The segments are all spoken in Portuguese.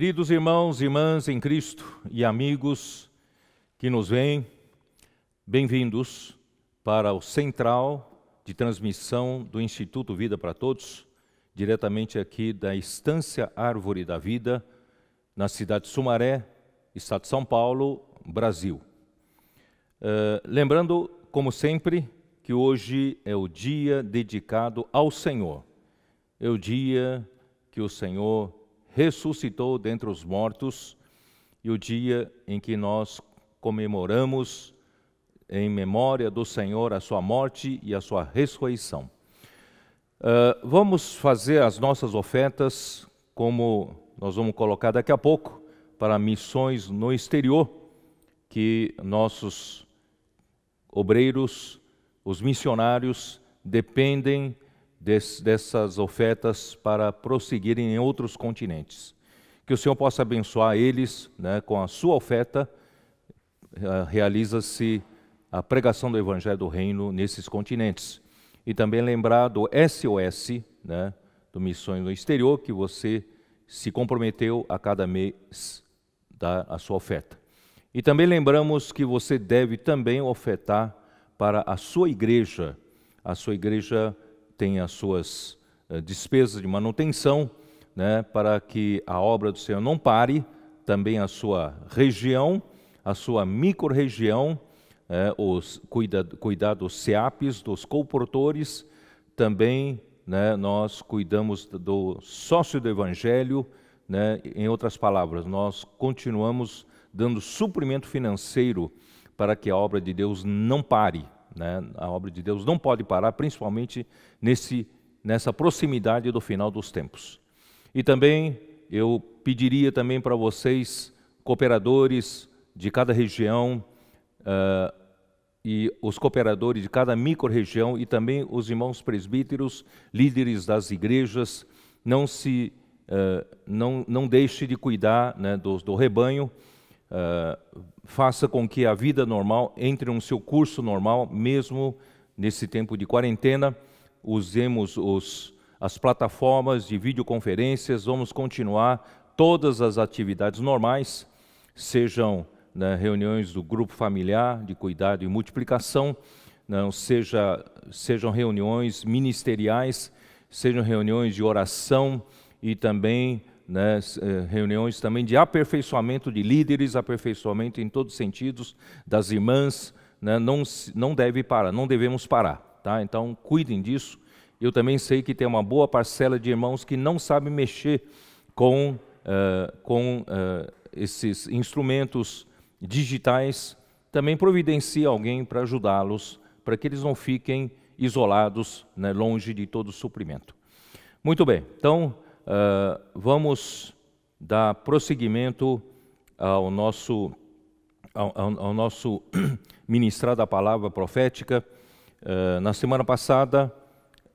Queridos irmãos, irmãs em Cristo e amigos que nos vêm, bem-vindos para o Central de Transmissão do Instituto Vida para Todos, diretamente aqui da Estância Árvore da Vida, na cidade de Sumaré, Estado de São Paulo, Brasil. Uh, lembrando, como sempre, que hoje é o dia dedicado ao Senhor, é o dia que o Senhor ressuscitou dentre os mortos e o dia em que nós comemoramos em memória do Senhor a sua morte e a sua ressurreição. Uh, vamos fazer as nossas ofertas, como nós vamos colocar daqui a pouco, para missões no exterior, que nossos obreiros, os missionários, dependem des, dessas ofertas para prosseguirem em outros continentes. Que o Senhor possa abençoar eles né, com a sua oferta. Eh, realiza-se a pregação do Evangelho do Reino nesses continentes. E também lembrar do SOS, né, do Missões no Exterior, que você se comprometeu a cada mês dar a sua oferta. E também lembramos que você deve também ofertar para a sua igreja, a sua igreja tem as suas eh, despesas de manutenção, né, para que a obra do Senhor não pare, também a sua região, a sua microrregião, é, os cuida, cuidar dos SEAPs, dos comportores, também né, nós cuidamos do sócio do Evangelho, né, em outras palavras, nós continuamos dando suprimento financeiro para que a obra de Deus não pare. Né? A obra de Deus não pode parar, principalmente nesse, nessa proximidade do final dos tempos. E também eu pediria também para vocês, cooperadores de cada região, uh, e os cooperadores de cada microrregião e também os irmãos presbíteros, líderes das igrejas, não se uh, não, não deixe de cuidar né, do, do rebanho, uh, faça com que a vida normal entre no seu curso normal, mesmo nesse tempo de quarentena. Usemos os, as plataformas de videoconferências, vamos continuar todas as atividades normais, sejam né, reuniões do grupo familiar de cuidado e multiplicação, não né, seja, sejam reuniões ministeriais, sejam reuniões de oração e também né, eh, reuniões também de aperfeiçoamento de líderes, aperfeiçoamento em todos os sentidos das irmãs, né, não, não deve parar, não devemos parar, tá? Então cuidem disso. Eu também sei que tem uma boa parcela de irmãos que não sabem mexer com, uh, com uh, esses instrumentos digitais. Também providencie alguém para ajudá-los, para que eles não fiquem isolados, né, longe de todo suprimento. Muito bem, então ah, vamos dar prosseguimento ao nosso, ao, ao nosso ministrar da palavra profética. Uh, na semana passada,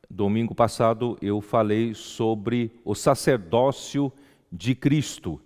domingo passado, eu falei sobre o sacerdócio de Cristo.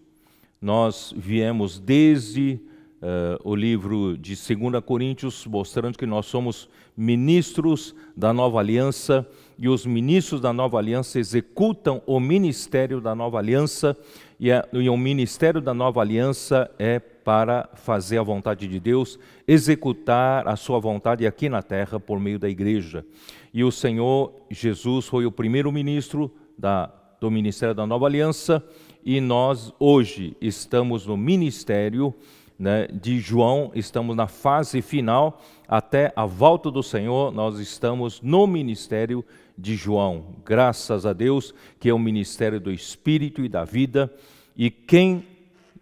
Nós viemos desde uh, o livro de 2 Coríntios, mostrando que nós somos ministros da nova aliança e os ministros da nova aliança executam o ministério da nova aliança, e, a, é, e o ministério da nova aliança é para fazer a vontade de Deus, executar a sua vontade aqui na terra por meio da igreja. E o Senhor Jesus foi o primeiro ministro da, do ministério da nova aliança, e nós hoje estamos no ministério né, de João, estamos na fase final, até a volta do Senhor, nós estamos no ministério de João. Graças a Deus que é o ministério do Espírito e da vida, e quem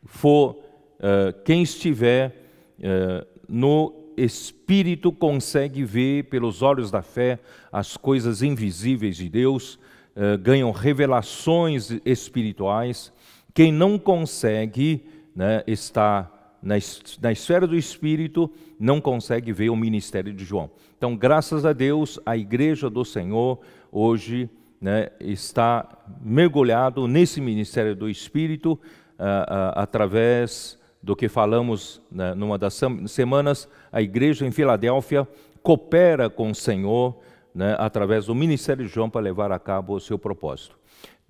for, uh, quem estiver uh, no Espírito consegue ver pelos olhos da fé as coisas invisíveis de Deus, uh, ganham revelações espirituais. Quem não consegue né, está na, na esfera do Espírito, não consegue ver o ministério de João. Então, graças a Deus, a igreja do Senhor hoje né, está mergulhado nesse ministério do Espírito uh, uh, através do que falamos né, numa das semanas. A igreja em Filadélfia coopera com o Senhor né, através do ministério de João para levar a cabo o seu propósito.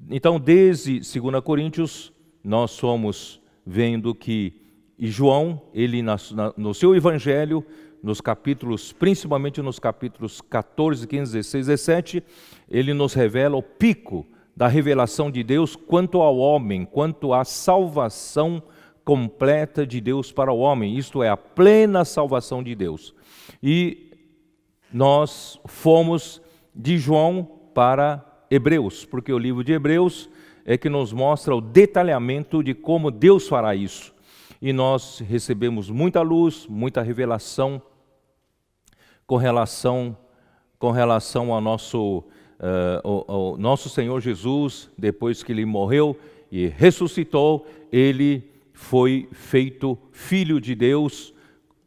Então, desde 2 Coríntios, nós somos vendo que João, ele na, na, no seu evangelho, nos capítulos, principalmente nos capítulos 14, 15, 16, 17, ele nos revela o pico da revelação de Deus quanto ao homem, quanto à salvação completa de Deus para o homem, isto é, a plena salvação de Deus. E nós fomos de João para Hebreus, porque o livro de Hebreus é que nos mostra o detalhamento de como Deus fará isso e nós recebemos muita luz, muita revelação com relação com relação ao nosso uh, ao, ao nosso Senhor Jesus, depois que ele morreu e ressuscitou, ele foi feito filho de Deus.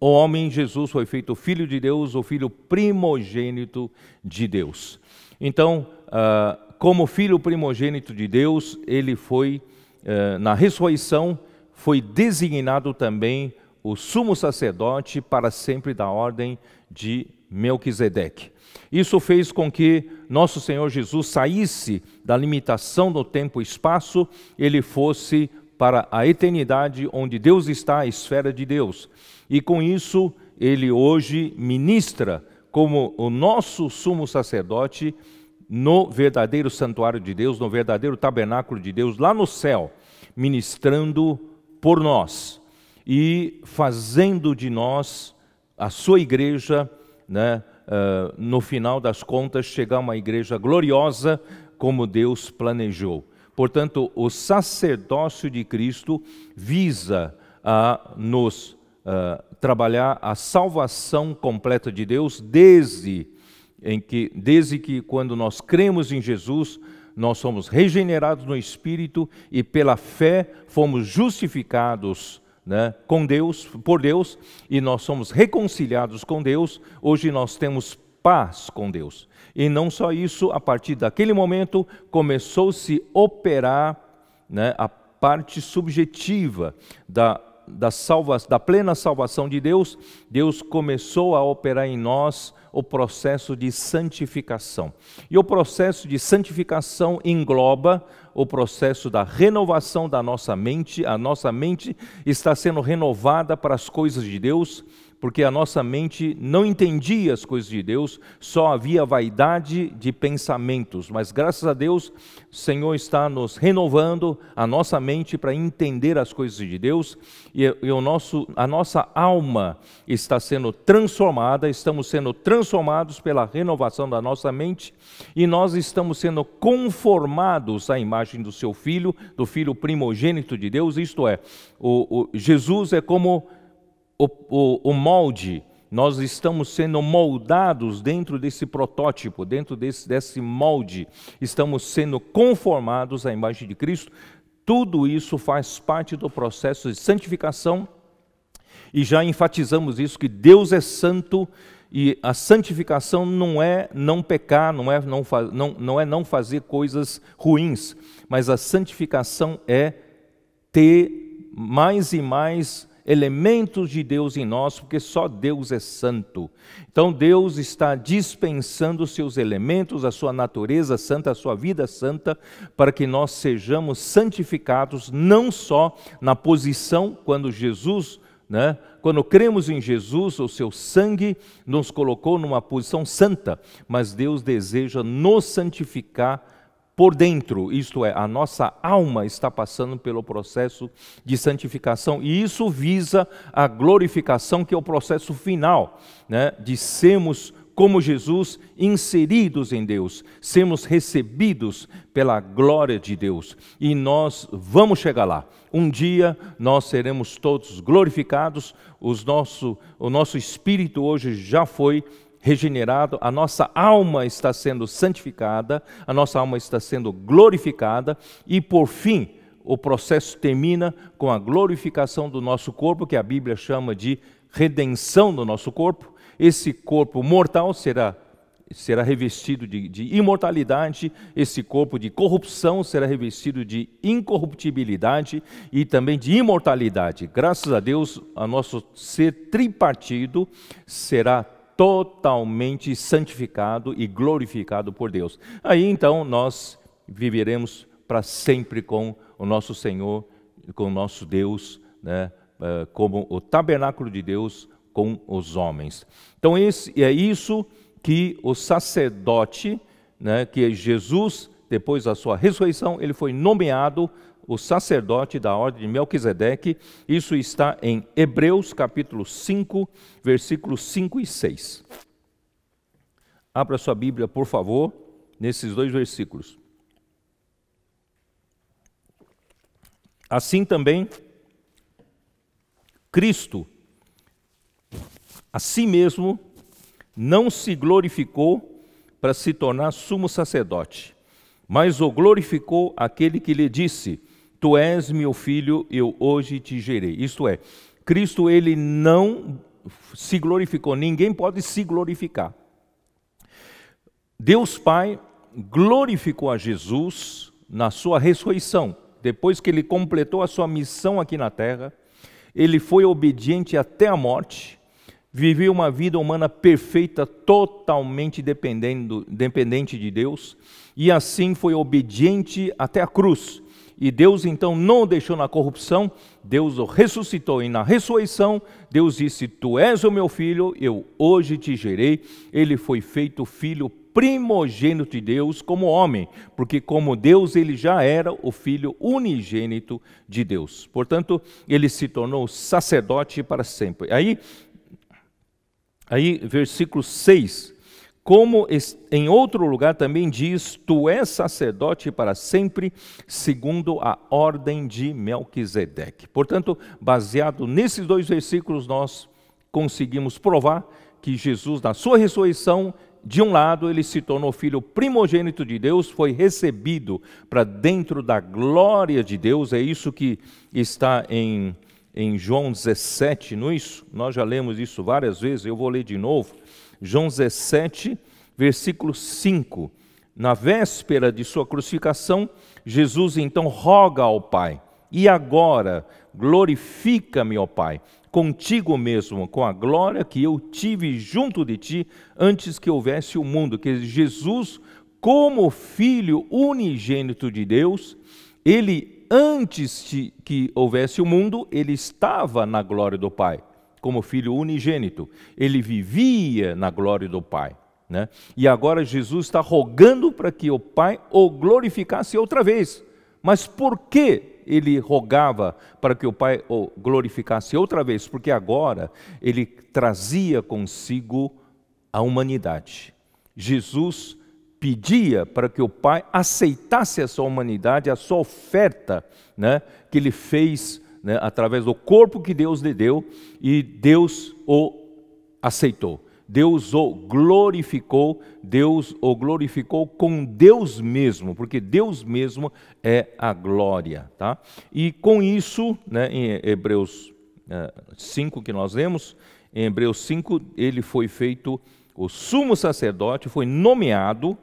O homem Jesus foi feito filho de Deus, o filho primogênito de Deus. Então, uh, como filho primogênito de Deus, ele foi, uh, na ressurreição, foi designado também o sumo sacerdote para sempre da ordem de Melquisedeque. Isso fez com que nosso Senhor Jesus saísse da limitação do tempo e espaço, ele fosse para a eternidade onde Deus está, a esfera de Deus. E com isso, ele hoje ministra como o nosso sumo sacerdote no verdadeiro santuário de Deus, no verdadeiro tabernáculo de Deus, lá no céu, ministrando por nós e fazendo de nós a sua igreja, né, uh, no final das contas, chegar a uma igreja gloriosa como Deus planejou. Portanto, o sacerdócio de Cristo visa a nos uh, trabalhar a salvação completa de Deus desde em que desde que quando nós cremos em Jesus nós somos regenerados no Espírito e pela fé fomos justificados né, com Deus, por Deus, e nós somos reconciliados com Deus. Hoje nós temos paz com Deus. E não só isso, a partir daquele momento começou-se operar né, a parte subjetiva da da, salva, da plena salvação de Deus, Deus começou a operar em nós o processo de santificação. E o processo de santificação engloba o processo da renovação da nossa mente. A nossa mente está sendo renovada para as coisas de Deus porque a nossa mente não entendia as coisas de Deus, só havia vaidade de pensamentos. Mas graças a Deus, o Senhor está nos renovando a nossa mente para entender as coisas de Deus e, e o nosso, a nossa alma está sendo transformada, estamos sendo transformados pela renovação da nossa mente e nós estamos sendo conformados à imagem do seu filho, do filho primogênito de Deus, isto é, o, o Jesus é como o, o, o molde, nós estamos sendo moldados dentro desse protótipo, dentro desse, desse molde, estamos sendo conformados à imagem de Cristo. Tudo isso faz parte do processo de santificação e já enfatizamos isso que Deus é santo e a santificação não é não pecar, não é não, não, não é não fazer coisas ruins, mas a santificação é ter mais e mais elementos de Deus em nós, porque só Deus é santo. Então Deus está dispensando seus elementos, a sua natureza santa, a sua vida santa, para que nós sejamos santificados não só na posição quando Jesus né? Quando cremos em Jesus, o seu sangue nos colocou numa posição santa, mas Deus deseja nos santificar por dentro, isto é, a nossa alma está passando pelo processo de santificação, e isso visa a glorificação, que é o processo final, né, de sermos como Jesus, inseridos em Deus, sermos recebidos pela glória de Deus. E nós vamos chegar lá. Um dia nós seremos todos glorificados, os nosso, o nosso espírito hoje já foi regenerado, a nossa alma está sendo santificada, a nossa alma está sendo glorificada e, por fim, o processo termina com a glorificação do nosso corpo, que a Bíblia chama de redenção do nosso corpo. Esse corpo mortal será será revestido de, de, imortalidade, esse corpo de corrupção será revestido de incorruptibilidade e também de imortalidade. Graças a Deus, o nosso ser tripartido será totalmente santificado e glorificado por Deus. Aí então nós viveremos para sempre com o nosso Senhor, com o nosso Deus, né? Eh, como o tabernáculo de Deus com os homens. Então esse, é isso que o sacerdote, né, que é Jesus, depois da sua ressurreição, ele foi nomeado o sacerdote da ordem de Melquisedeque. Isso está em Hebreus capítulo 5, versículos 5 e 6. Abra sua Bíblia, por favor, nesses dois versículos. Assim também, Cristo, a si mesmo, não se glorificou para se tornar sumo sacerdote, mas o glorificou aquele que lhe disse: Tu és meu filho, eu hoje te gerei. Isto é, Cristo ele não se glorificou, ninguém pode se glorificar. Deus Pai glorificou a Jesus na sua ressurreição. Depois que ele completou a sua missão aqui na terra, ele foi obediente até a morte, viveu uma vida humana perfeita, totalmente dependendo, dependente de Deus, e assim foi obediente até a cruz e Deus então não o deixou na corrupção, Deus o ressuscitou, e na ressurreição, Deus disse: Tu és o meu filho, eu hoje te gerei. Ele foi feito filho primogênito de Deus como homem, porque como Deus ele já era o filho unigênito de Deus. Portanto, ele se tornou sacerdote para sempre. Aí, aí versículo 6 como em outro lugar também diz: Tu és sacerdote para sempre, segundo a ordem de Melquisedeque. Portanto, baseado nesses dois versículos, nós conseguimos provar que Jesus, na sua ressurreição, de um lado, ele se tornou filho primogênito de Deus, foi recebido para dentro da glória de Deus, é isso que está em, em João 17, não é isso? Nós já lemos isso várias vezes, eu vou ler de novo. João 17, versículo 5. Na véspera de sua crucificação, Jesus então roga ao Pai: E agora glorifica-me, ó Pai, contigo mesmo, com a glória que eu tive junto de ti antes que houvesse o mundo. Que Jesus, como Filho unigênito de Deus, ele antes que houvesse o mundo, ele estava na glória do Pai como filho unigênito. Ele vivia na glória do Pai. Né? E agora Jesus está rogando para que o Pai o glorificasse outra vez. Mas por que ele rogava para que o Pai o glorificasse outra vez? Porque agora ele trazia consigo a humanidade. Jesus pedia para que o Pai aceitasse a sua humanidade, a sua oferta né, que ele fez né, através do corpo que Deus lhe deu, e Deus o aceitou. Deus o glorificou, Deus o glorificou com Deus mesmo, porque Deus mesmo é a glória, tá? E com isso, né, em Hebreus 5 eh, que nós lemos, em Hebreus 5, ele foi feito o sumo sacerdote, foi nomeado,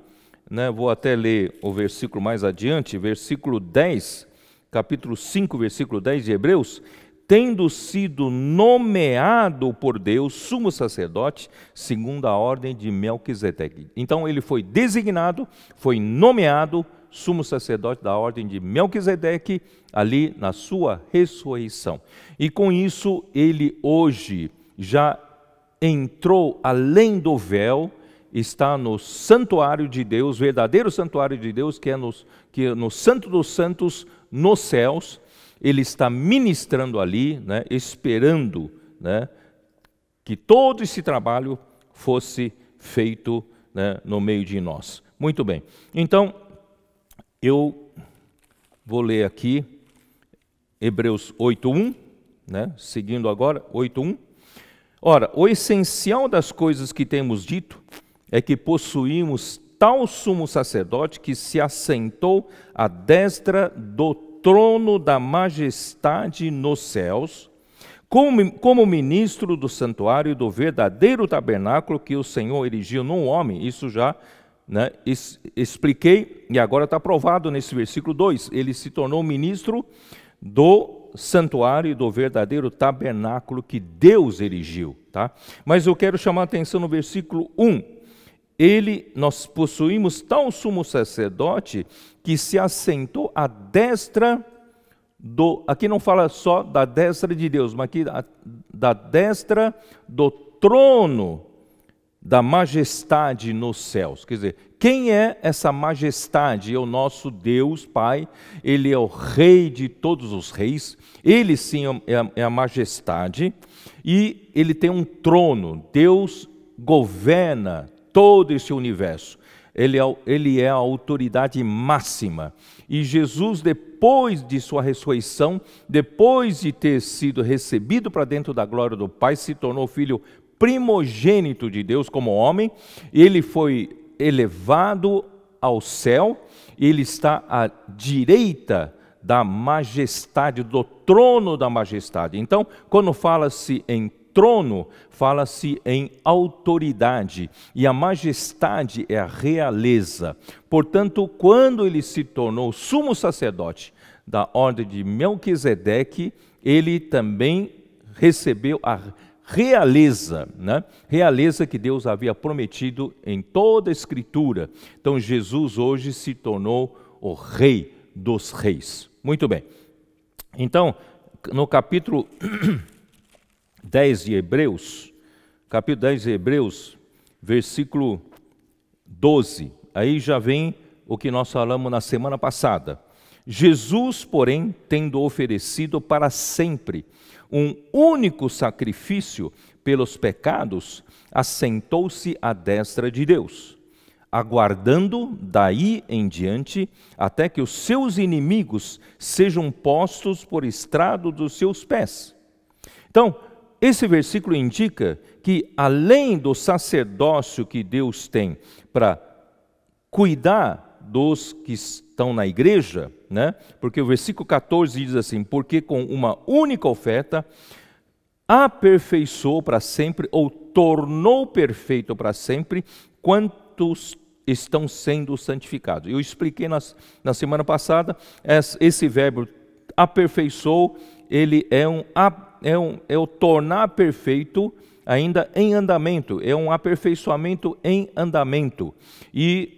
né, vou até ler o versículo mais adiante, versículo 10, capítulo 5, versículo 10 de Hebreus, tendo sido nomeado por Deus sumo sacerdote, segundo a ordem de Melquisedeque. Então ele foi designado, foi nomeado sumo sacerdote da ordem de Melquisedeque, ali na sua ressurreição. E com isso ele hoje já entrou além do véu, está no santuário de Deus, verdadeiro santuário de Deus, que é no, que é no Santo dos Santos, nos céus, ele está ministrando ali, né, esperando né, que todo esse trabalho fosse feito né, no meio de nós. Muito bem, então eu vou ler aqui Hebreus 8.1, né, seguindo agora, 8.1. Ora, o essencial das coisas que temos dito é que possuímos tal sumo sacerdote que se assentou à destra do trono da majestade nos céus, como, como ministro do santuário e do verdadeiro tabernáculo que o Senhor erigiu num homem, isso já né, expliquei e agora está provado nesse versículo 2. Ele se tornou ministro do santuário e do verdadeiro tabernáculo que Deus erigiu. Tá? Mas eu quero chamar a atenção no versículo 1. Um ele nós possuímos tal sumo sacerdote que se assentou à destra do aqui não fala só da destra de Deus, mas aqui da destra do trono da majestade nos céus. Quer dizer, quem é essa majestade? É o nosso Deus Pai, Ele é o Rei de todos os reis, Ele sim é a, é, é a majestade, e Ele tem um trono, Deus governa todo esse universo. Ele é, ele é a autoridade máxima. E Jesus, depois de sua ressurreição, depois de ter sido recebido para dentro da glória do Pai, se tornou filho primogênito de Deus como homem. Ele foi elevado ao céu, ele está à direita da majestade, do trono da majestade. Então, quando fala-se em trono fala-se em autoridade e a majestade é a realeza. Portanto, quando ele se tornou sumo sacerdote da ordem de Melquisedeque, ele também recebeu a realeza, né? realeza que Deus havia prometido em toda a Escritura. Então, Jesus hoje se tornou o Rei dos Reis. Muito bem. Então, no capítulo 10 de Hebreus, capítulo 10 de Hebreus, versículo 12. Aí já vem o que nós falamos na semana passada. Jesus, porém, tendo oferecido para sempre um único sacrifício pelos pecados, assentou-se à destra de Deus, aguardando daí em diante até que os seus inimigos sejam postos por estrado dos seus pés. Então, esse versículo indica que, além do sacerdócio que Deus tem para cuidar dos que estão na igreja, né? porque o versículo 14 diz assim: Porque com uma única oferta aperfeiçoou para sempre, ou tornou perfeito para sempre, quantos estão sendo santificados. Eu expliquei nas, na semana passada, esse verbo aperfeiçoou, ele é um aperfeiçoamento é, um, é o tornar perfeito ainda em andamento, é um aperfeiçoamento em andamento e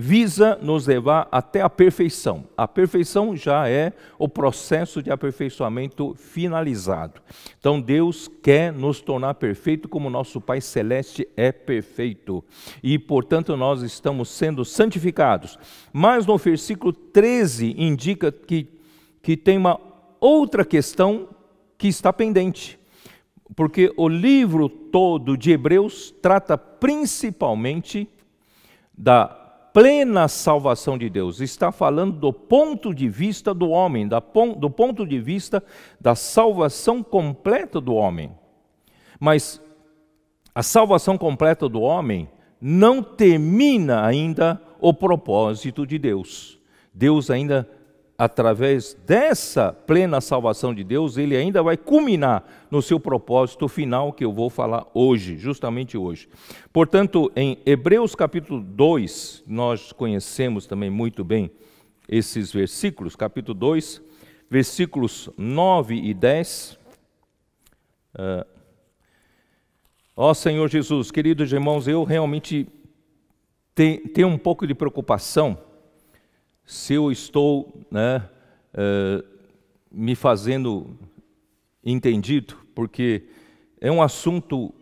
visa nos levar até a perfeição. A perfeição já é o processo de aperfeiçoamento finalizado. Então Deus quer nos tornar perfeito como nosso Pai celeste é perfeito. E portanto nós estamos sendo santificados. Mas no versículo 13 indica que que tem uma outra questão que está pendente, porque o livro todo de Hebreus trata principalmente da plena salvação de Deus, está falando do ponto de vista do homem, do ponto de vista da salvação completa do homem. Mas a salvação completa do homem não termina ainda o propósito de Deus. Deus ainda através dessa plena salvação de Deus, ele ainda vai culminar no seu propósito final que eu vou falar hoje, justamente hoje. Portanto, em Hebreus capítulo 2, nós conhecemos também muito bem esses versículos, capítulo 2, versículos 9 e 10. Ah, ó oh, Senhor Jesus, queridos irmãos, eu realmente tenho um pouco de preocupação se eu estou né, uh, me fazendo entendido, porque é um assunto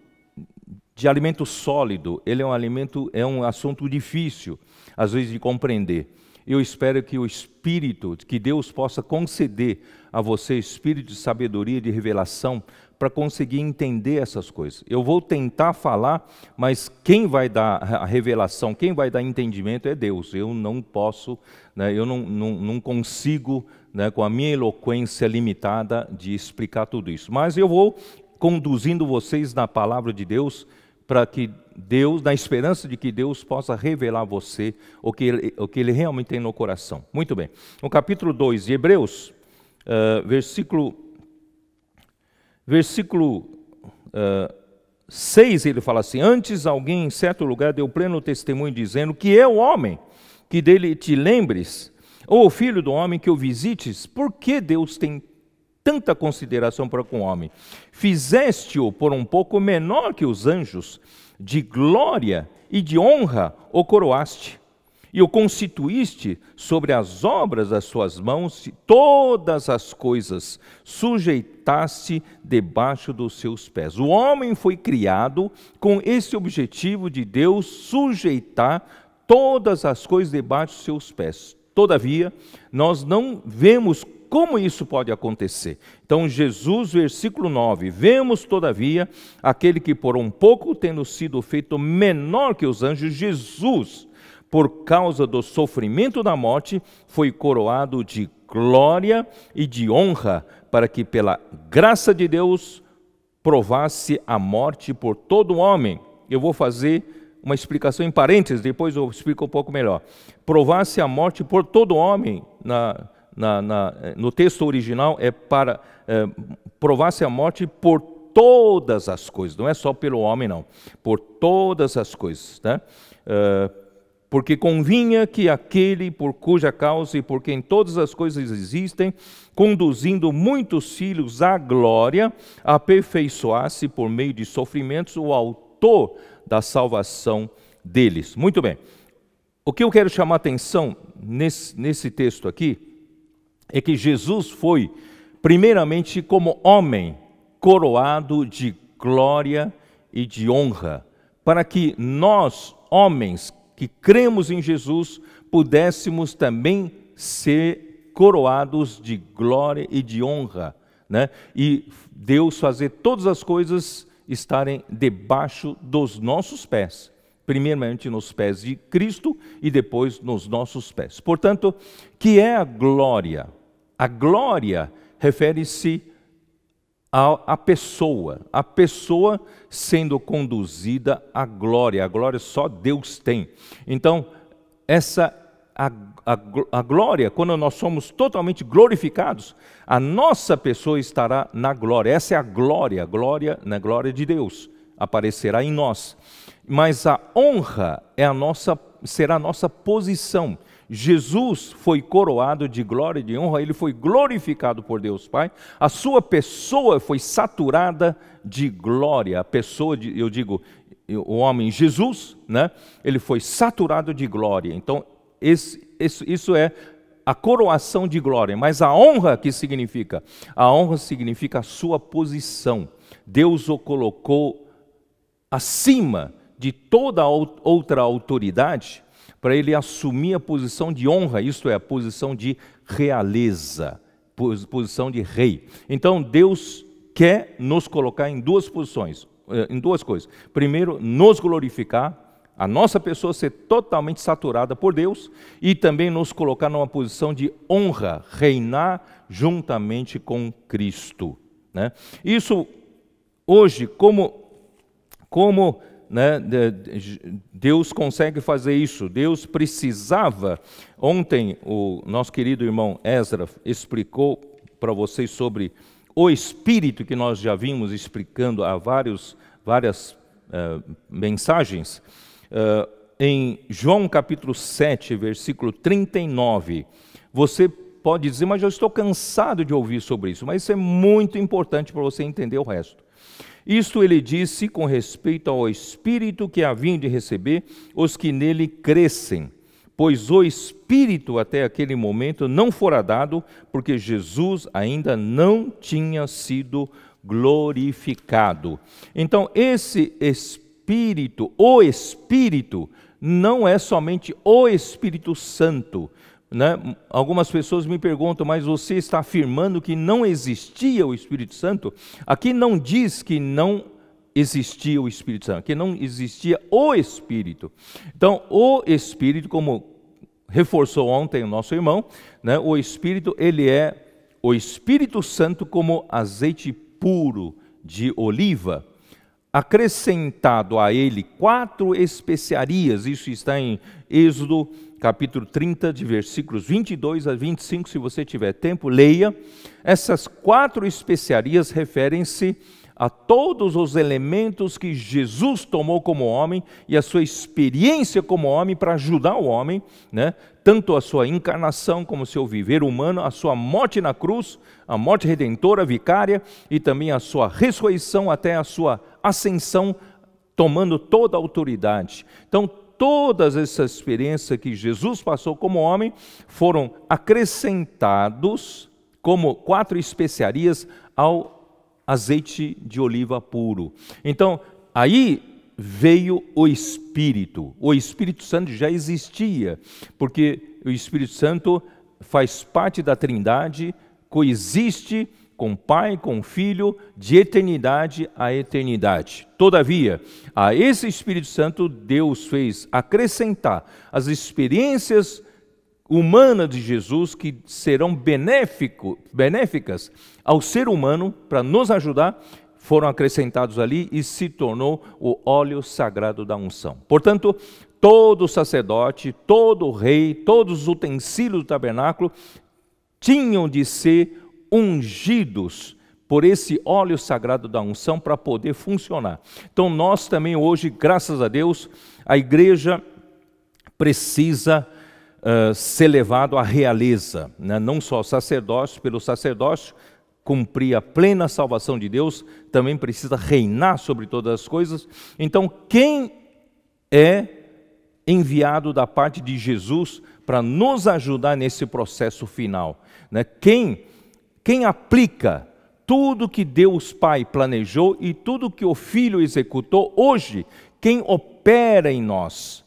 de alimento sólido, ele é um alimento, é um assunto difícil, às vezes, de compreender. Eu espero que o Espírito, que Deus possa conceder a você espírito de sabedoria de revelação para conseguir entender essas coisas. Eu vou tentar falar, mas quem vai dar a revelação, quem vai dar entendimento é Deus. Eu não posso, né, eu não, não, não consigo, né, com a minha eloquência limitada, de explicar tudo isso. Mas eu vou conduzindo vocês na palavra de Deus para que Deus, na esperança de que Deus possa revelar a você o que, ele, o que Ele realmente tem no coração. Muito bem. No capítulo 2 de Hebreus, uh, versículo versículo uh, ah, 6, ele fala assim: Antes alguém em certo lugar deu pleno testemunho, dizendo: Que é o homem, que dele te lembres, ou o filho do homem, que o visites, por que Deus tem tanta consideração para com o homem? Fizeste-o por um pouco menor que os anjos, de glória e de honra o coroaste. E o constituíste sobre as obras das suas mãos, todas as coisas sujeitaste debaixo dos seus pés. O homem foi criado com esse objetivo de Deus sujeitar todas as coisas debaixo dos seus pés. Todavia, nós não vemos como isso pode acontecer? Então, Jesus, versículo 9: Vemos, todavia, aquele que por um pouco tendo sido feito menor que os anjos, Jesus, por causa do sofrimento da morte, foi coroado de glória e de honra, para que pela graça de Deus provasse a morte por todo homem. Eu vou fazer uma explicação em parênteses, depois eu explico um pouco melhor. Provasse a morte por todo homem, na, na, na, no texto original é para é, provasse a morte por todas as coisas, não é só pelo homem, não, por todas as coisas. Né? É, porque convinha que aquele por cuja causa e por quem todas as coisas existem, conduzindo muitos filhos à glória, aperfeiçoasse por meio de sofrimentos o autor da salvação deles. Muito bem. O que eu quero chamar atenção nesse, nesse texto aqui é que Jesus foi, primeiramente, como homem, coroado de glória e de honra, para que nós, homens, que cremos em Jesus, pudéssemos também ser coroados de glória e de honra, né? E Deus fazer todas as coisas estarem debaixo dos nossos pés, primeiramente nos pés de Cristo e depois nos nossos pés. Portanto, que é a glória? A glória refere-se a, pessoa, a pessoa sendo conduzida à glória. A glória só Deus tem. Então, essa a, a, a glória, quando nós somos totalmente glorificados, a nossa pessoa estará na glória. Essa é a glória, a glória na glória de Deus aparecerá em nós. Mas a honra é a nossa será a nossa posição. Jesus foi coroado de glória e de honra, ele foi glorificado por Deus Pai, a sua pessoa foi saturada de glória. A pessoa, de, eu digo, o homem Jesus, né? ele foi saturado de glória. Então, esse, esse, isso é a coroação de glória, mas a honra que significa? A honra significa a sua posição. Deus o colocou acima de toda outra autoridade para ele assumir a posição de honra, isto é, a posição de realeza, posição de rei. Então Deus quer nos colocar em duas posições, eh, em duas coisas. Primeiro, nos glorificar, a nossa pessoa ser totalmente saturada por Deus e também nos colocar numa posição de honra, reinar juntamente com Cristo. Né? Isso hoje, como como né, Deus consegue fazer isso. Deus precisava. Ontem, o nosso querido irmão Ezra explicou para vocês sobre o Espírito que nós já vimos explicando há vários, várias uh, mensagens. Uh, em João capítulo 7, versículo 39, você pode dizer, mas eu estou cansado de ouvir sobre isso, mas isso é muito importante para você entender o resto. Isto ele disse com respeito ao Espírito que haviam de receber os que nele crescem, pois o Espírito até aquele momento não fora dado, porque Jesus ainda não tinha sido glorificado. Então, esse Espírito, o Espírito, não é somente o Espírito Santo, né? Algumas pessoas me perguntam, mas você está afirmando que não existia o Espírito Santo? Aqui não diz que não existia o Espírito Santo, que não existia o Espírito. Então, o Espírito, como reforçou ontem o nosso irmão, né? o Espírito, ele é o Espírito Santo como azeite puro de oliva, acrescentado a ele quatro especiarias, isso está em Êxodo capítulo 30, de versículos 22 a 25, se você tiver tempo, leia. Essas quatro especiarias referem-se a todos os elementos que Jesus tomou como homem e a sua experiência como homem para ajudar o homem, né? tanto a sua encarnação como o seu viver humano, a sua morte na cruz, a morte redentora, vicária, e também a sua ressurreição até a sua ascensão, tomando toda a autoridade. Então, todas essas experiências que Jesus passou como homem foram acrescentados como quatro especiarias ao azeite de oliva puro. Então, aí veio o Espírito. O Espírito Santo já existia, porque o Espírito Santo faz parte da Trindade, coexiste com o Pai, com o Filho, de eternidade a eternidade. Todavia, a esse Espírito Santo, Deus fez acrescentar as experiências humanas de Jesus que serão benéfico, benéficas ao ser humano para nos ajudar foram acrescentados ali e se tornou o óleo sagrado da unção. Portanto, todo sacerdote, todo rei, todos os utensílios do tabernáculo tinham de ser ungidos por esse óleo sagrado da unção para poder funcionar. Então, nós também hoje, graças a Deus, a igreja precisa uh, ser levado à realeza, né? não só o sacerdócio, pelo sacerdócio cumprir a plena salvação de Deus, também precisa reinar sobre todas as coisas. Então, quem é enviado da parte de Jesus para nos ajudar nesse processo final? Né? Quem quem aplica tudo que Deus Pai planejou e tudo que o Filho executou, hoje, quem opera em nós,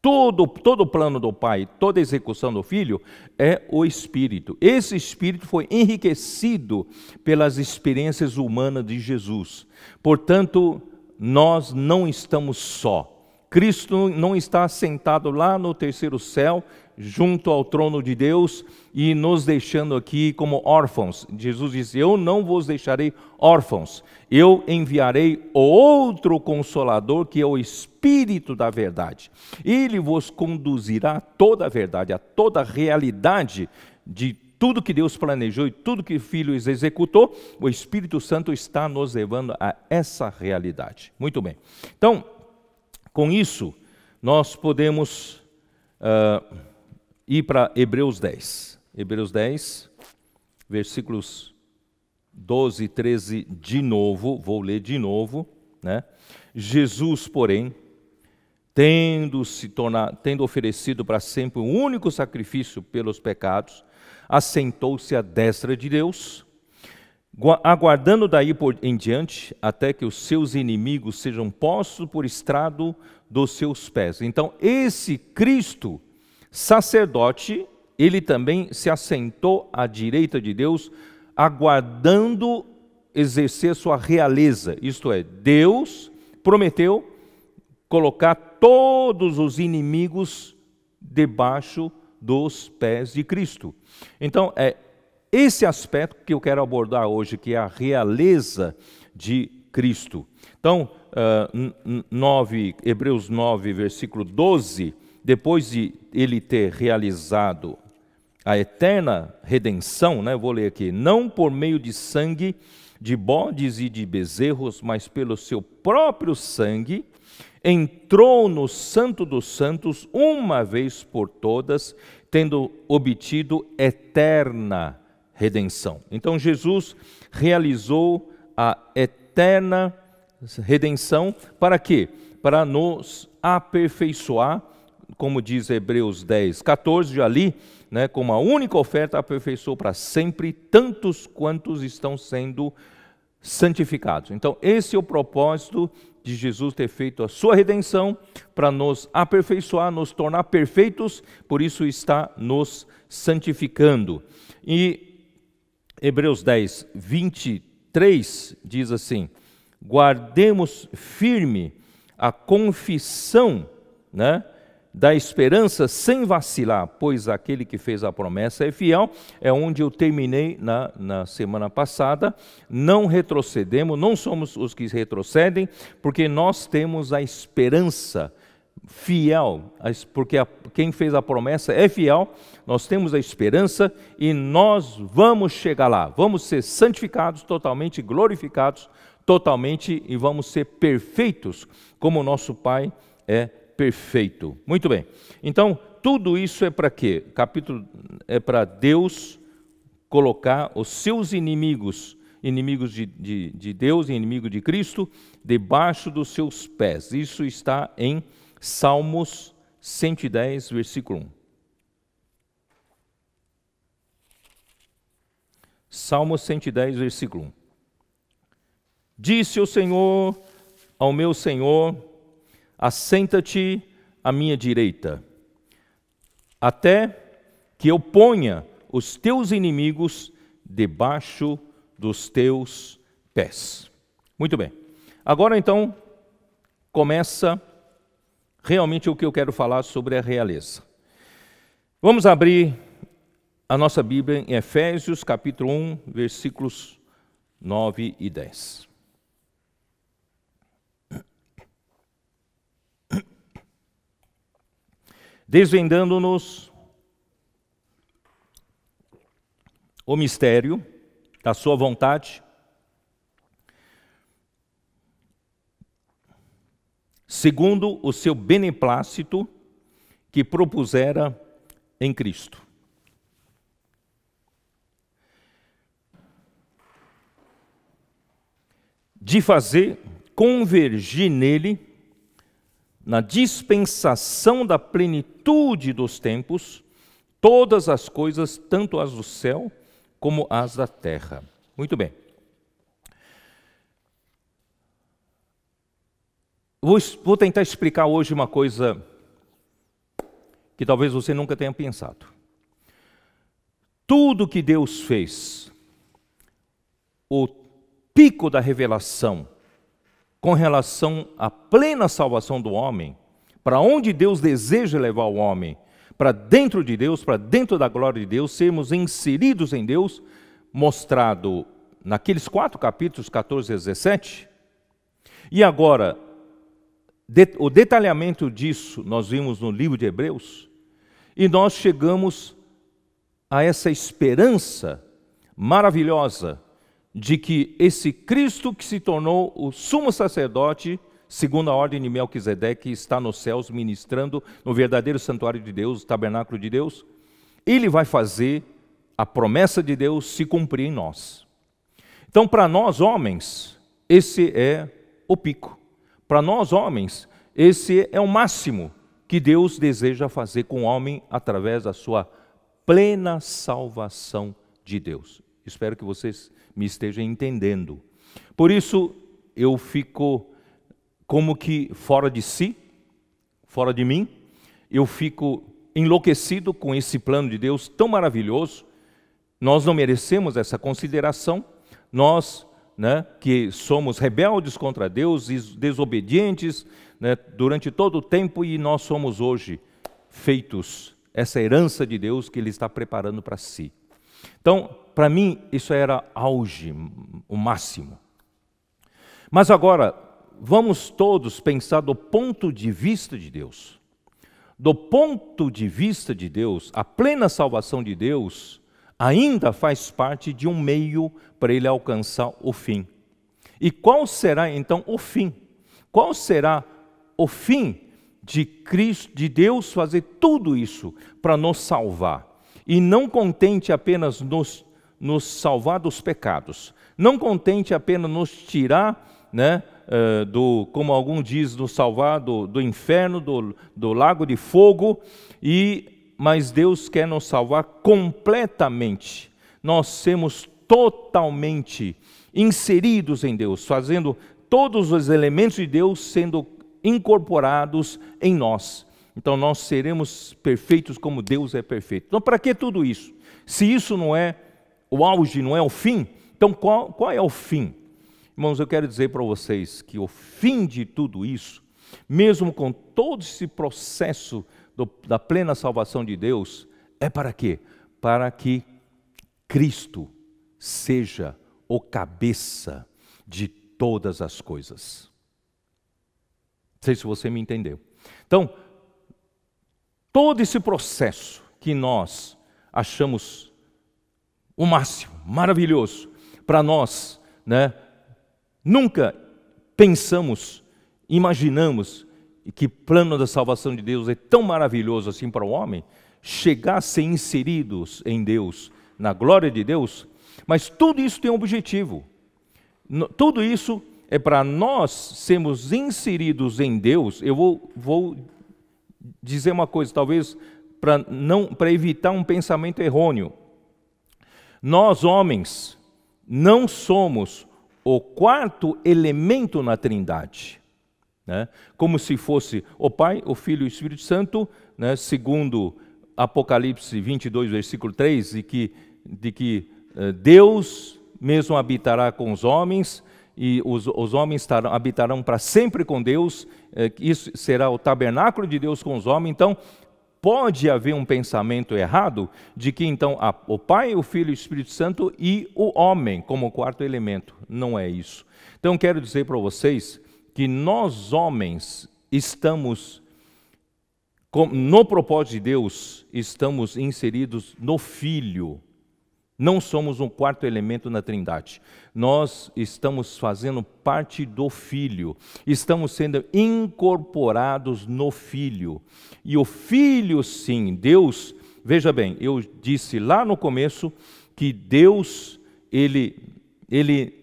todo, todo o plano do Pai, toda a execução do Filho, é o Espírito. Esse Espírito foi enriquecido pelas experiências humanas de Jesus. Portanto, nós não estamos só. Cristo não está sentado lá no terceiro céu, junto ao trono de Deus e nos deixando aqui como órfãos. Jesus diz: Eu não vos deixarei órfãos, eu enviarei outro consolador, que é o Espírito da Verdade. Ele vos conduzirá a toda a verdade, a toda a realidade de tudo que Deus planejou e tudo que o Filho executou, o Espírito Santo está nos levando a essa realidade. Muito bem. Então, com isso, nós podemos. Uh, ir para Hebreus 10. Hebreus 10, versículos 12 e 13 de novo, vou ler de novo, né? Jesus, porém, tendo se tornado, tendo oferecido para sempre um único sacrifício pelos pecados, assentou-se à destra de Deus, aguardando daí por, em diante até que os seus inimigos sejam postos por estrado dos seus pés. Então, esse Cristo Sacerdote, ele também se assentou à direita de Deus, aguardando exercer sua realeza. Isto é, Deus prometeu colocar todos os inimigos debaixo dos pés de Cristo. Então, é esse aspecto que eu quero abordar hoje, que é a realeza de Cristo. Então, uh, ah, 9, Hebreus 9, versículo 12 depois de ele ter realizado a eterna redenção, né? Vou ler aqui, não por meio de sangue de bodes e de bezerros, mas pelo seu próprio sangue, entrou no Santo dos Santos uma vez por todas, tendo obtido eterna redenção. Então Jesus realizou a eterna redenção para quê? Para nos aperfeiçoar como diz Hebreus 10, 14 ali, né, com uma única oferta aperfeiçoou para sempre tantos quantos estão sendo santificados. Então, esse é o propósito de Jesus ter feito a sua redenção para nos aperfeiçoar, nos tornar perfeitos, por isso está nos santificando. E Hebreus 10, 23 diz assim: guardemos firme a confissão, né? da esperança sem vacilar, pois aquele que fez a promessa é fiel, é onde eu terminei na, na semana passada. Não retrocedemos, não somos os que retrocedem, porque nós temos a esperança fiel, porque a, quem fez a promessa é fiel, nós temos a esperança e nós vamos chegar lá, vamos ser santificados, totalmente glorificados, totalmente e vamos ser perfeitos, como nosso Pai é perfeito. Muito bem. Então, tudo isso é para quê? Capítulo é para Deus colocar os seus inimigos, inimigos de, de, de Deus e inimigo de Cristo, debaixo dos seus pés. Isso está em Salmos 110, versículo 1. Salmo 110, versículo 1. Disse o Senhor ao meu Senhor: assenta-te à minha direita, até que eu ponha os teus inimigos debaixo dos teus pés. Muito bem. Agora então começa realmente o que eu quero falar sobre a realeza. Vamos abrir a nossa Bíblia em Efésios capítulo 1, versículos 9 e 10. desvendando-nos o mistério da Sua vontade, segundo o seu beneplácito que propusera em Cristo. De fazer convergir nele na dispensação da plenitude dos tempos, todas as coisas, tanto as do céu como as da terra. Muito bem. Vou, tentar explicar hoje uma coisa que talvez você nunca tenha pensado. Tudo que Deus fez, o pico da revelação, com relação à plena salvação do homem, para onde Deus deseja levar o homem, para dentro de Deus, para dentro da glória de Deus, sermos inseridos em Deus, mostrado naqueles quatro capítulos, 14 a 17. E agora, o detalhamento disso nós vimos no livro de Hebreus, e nós chegamos a essa esperança maravilhosa de que esse Cristo que se tornou o sumo sacerdote, segundo a ordem de Melquisedeque, está nos céus ministrando no verdadeiro santuário de Deus, o tabernáculo de Deus, ele vai fazer a promessa de Deus se cumprir em nós. Então, para nós homens, esse é o pico. Para nós homens, esse é o máximo que Deus deseja fazer com o homem através da sua plena salvação de Deus. Espero que vocês me esteja entendendo. Por isso, eu fico como que fora de si, fora de mim, eu fico enlouquecido com esse plano de Deus tão maravilhoso. Nós não merecemos essa consideração, nós né, que somos rebeldes contra Deus, desobedientes né, durante todo o tempo e nós somos hoje feitos essa é herança de Deus que Ele está preparando para si. Então, para mim, isso era auge, o máximo. Mas agora, vamos todos pensar do ponto de vista de Deus. Do ponto de vista de Deus, a plena salvação de Deus ainda faz parte de um meio para ele alcançar o fim. E qual será então o fim? Qual será o fim de Cristo, de Deus fazer tudo isso para nos salvar? E não contente apenas nos nos salvar dos pecados, não contente apenas nos tirar, né, eh, do, como algum diz, nos salvar do, do inferno, do, do lago de fogo, e mas Deus quer nos salvar completamente. Nós sermos totalmente inseridos em Deus, fazendo todos os elementos de Deus sendo incorporados em nós. Então nós seremos perfeitos como Deus é perfeito. Então, para que tudo isso? Se isso não é o auge, não é o fim. Então, qual, qual é o fim? Irmãos, eu quero dizer para vocês que o fim de tudo isso, mesmo com todo esse processo do, da plena salvação de Deus, é para quê? Para que Cristo seja o cabeça de todas as coisas. Não sei se você me entendeu. Então, todo esse processo que nós achamos o máximo, maravilhoso para nós, né? Nunca pensamos, imaginamos que plano da salvação de Deus é tão maravilhoso assim para o homem chegar a ser inseridos em Deus, na glória de Deus, mas tudo isso tem um objetivo. Tudo isso é para nós sermos inseridos em Deus. Eu vou, vou dizer uma coisa, talvez para não para evitar um pensamento errôneo. Nós, homens, não somos o quarto elemento na Trindade. Né? Como se fosse o Pai, o Filho e o Espírito Santo, né? segundo Apocalipse 22, versículo 3, de que, de que eh, Deus mesmo habitará com os homens e os, os homens habitarão para sempre com Deus, eh, isso será o tabernáculo de Deus com os homens. Então, pode haver um pensamento errado de que então o Pai, o Filho, e o Espírito Santo e o homem como quarto elemento. Não é isso. Então quero dizer para vocês que nós homens estamos no propósito de Deus, estamos inseridos no Filho. Não somos um quarto elemento na Trindade nós estamos fazendo parte do Filho, estamos sendo incorporados no Filho. E o Filho, sim, Deus, veja bem, eu disse lá no começo que Deus, ele, ele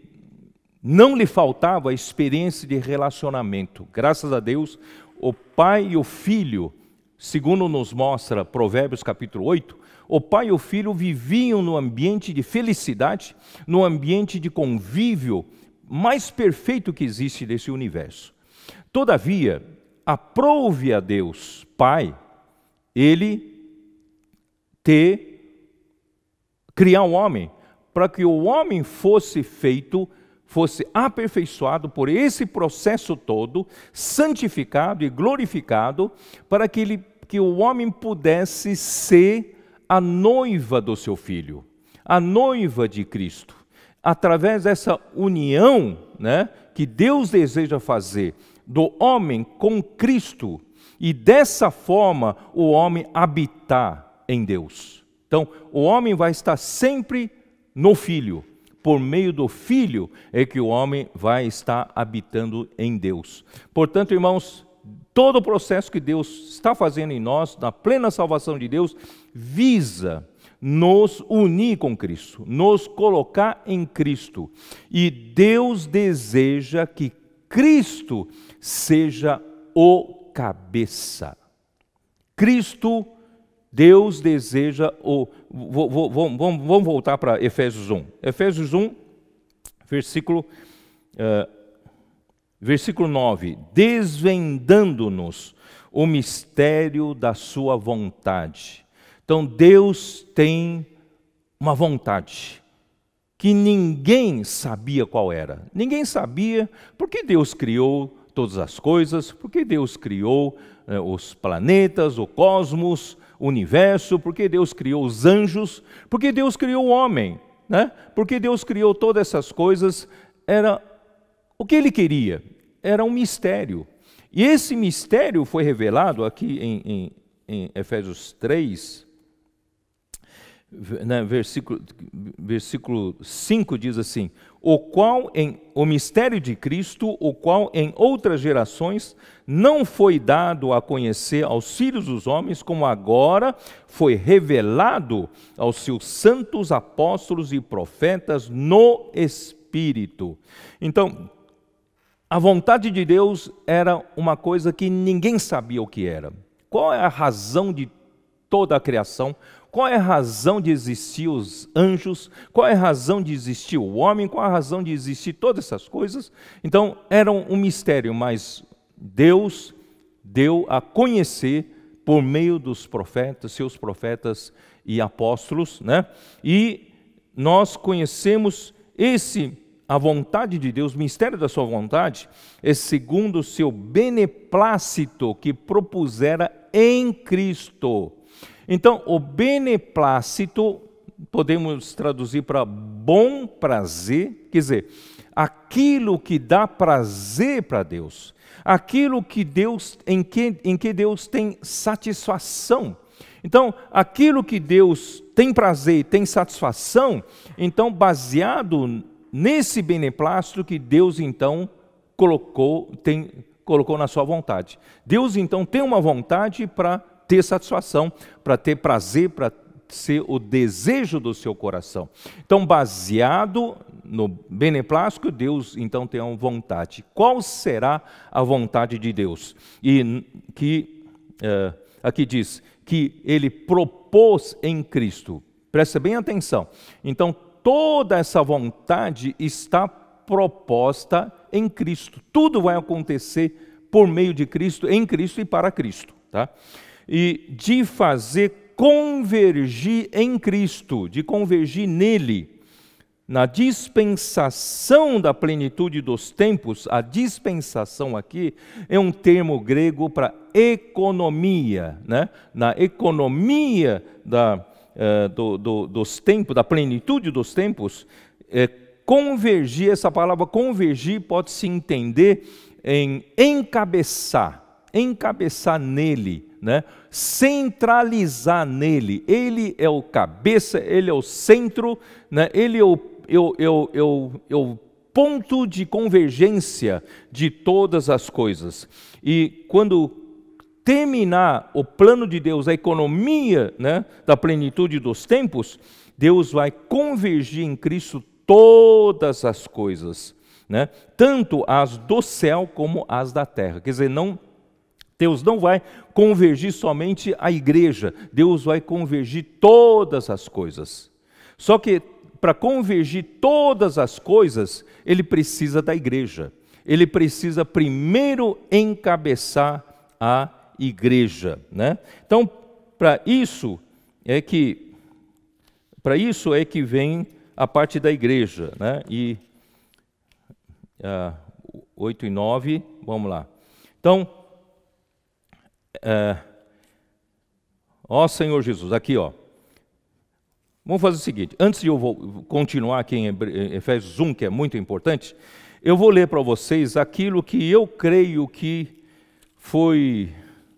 não lhe faltava a experiência de relacionamento. Graças a Deus, o pai e o filho, segundo nos mostra Provérbios capítulo 8, o pai e o filho viviam no ambiente de felicidade, no ambiente de convívio mais perfeito que existe nesse universo. Todavia, aprove a Deus, Pai, ele ter criar o um homem para que o homem fosse feito fosse aperfeiçoado por esse processo todo, santificado e glorificado, para que ele que o homem pudesse ser a noiva do seu filho, a noiva de Cristo. Através dessa união né, que Deus deseja fazer do homem com Cristo, e dessa forma o homem habitar em Deus. Então, o homem vai estar sempre no Filho. Por meio do Filho é que o homem vai estar habitando em Deus. Portanto, irmãos, Todo o processo que Deus está fazendo em nós, na plena salvação de Deus, visa nos unir com Cristo, nos colocar em Cristo. E Deus deseja que Cristo seja o cabeça. Cristo, Deus deseja o. Vamos voltar para Efésios 1. Efésios 1, versículo uh, Versículo 9: Desvendando-nos o mistério da Sua vontade. Então, Deus tem uma vontade que ninguém sabia qual era. Ninguém sabia porque Deus criou todas as coisas, porque Deus criou eh, os planetas, o cosmos, o universo, porque Deus criou os anjos, porque Deus criou o homem, né? porque Deus criou todas essas coisas, era o que ele queria? Era um mistério. E esse mistério foi revelado aqui em, em, em Efésios 3, né, versículo, versículo 5 diz assim: o qual em o mistério de Cristo, o qual em outras gerações não foi dado a conhecer aos filhos dos homens, como agora foi revelado aos seus santos apóstolos e profetas no Espírito. Então, a vontade de Deus era uma coisa que ninguém sabia o que era. Qual é a razão de toda a criação? Qual é a razão de existir os anjos? Qual é a razão de existir o homem? Qual é a razão de existir todas essas coisas? Então, era um mistério, mas Deus deu a conhecer por meio dos profetas, seus profetas e apóstolos, né? E nós conhecemos esse a vontade de Deus, o mistério da sua vontade, é segundo o seu beneplácito que propusera em Cristo. Então, o beneplácito podemos traduzir para bom prazer, quer dizer, aquilo que dá prazer para Deus, aquilo que Deus em que, em que Deus tem satisfação. Então, aquilo que Deus tem prazer e tem satisfação, então baseado nesse beneplácito que Deus então colocou, tem, colocou na sua vontade. Deus então tem uma vontade para ter satisfação, para ter prazer, para ser o desejo do seu coração. Então, baseado no beneplácito, Deus então tem uma vontade. Qual será a vontade de Deus? E que eh, aqui diz que ele propôs em Cristo. Presta bem atenção. Então, toda essa vontade está proposta em Cristo. Tudo vai acontecer por meio de Cristo, em Cristo e para Cristo. Tá? E de fazer convergir em Cristo, de convergir nele, na dispensação da plenitude dos tempos, a dispensação aqui é um termo grego para economia, né? na economia da eh, do, do, dos tempos, da plenitude dos tempos, é, convergir, essa palavra convergir pode-se entender em encabeçar, encabeçar nele, né? centralizar nele. Ele é o cabeça, ele é o centro, né? ele é o, eu, eu, eu, eu ponto de convergência de todas as coisas. E quando terminar o plano de Deus, a economia né, da plenitude dos tempos, Deus vai convergir em Cristo todas as coisas, né, tanto as do céu como as da terra. Quer dizer, não Deus não vai convergir somente a igreja, Deus vai convergir todas as coisas. Só que para convergir todas as coisas, ele precisa da igreja. Ele precisa primeiro encabeçar a igreja igreja. Né? Então, para isso é que para isso é que vem a parte da igreja. Né? E uh, ah, 8 e 9, vamos lá. Então, uh, ó Senhor Jesus, aqui ó. Vamos fazer o seguinte, antes de eu continuar aqui em Efésios 1, que é muito importante, eu vou ler para vocês aquilo que eu creio que foi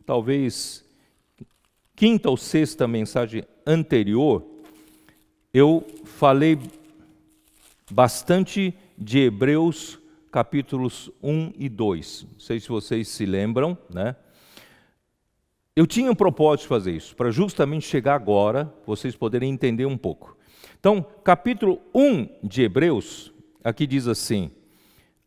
talvez quinta ou sexta mensagem anterior, eu falei bastante de Hebreus capítulos 1 e 2. Não sei se vocês se lembram, né? Eu tinha um propósito de fazer isso, para justamente chegar agora, vocês poderem entender um pouco. Então, capítulo 1 de Hebreus, aqui diz assim: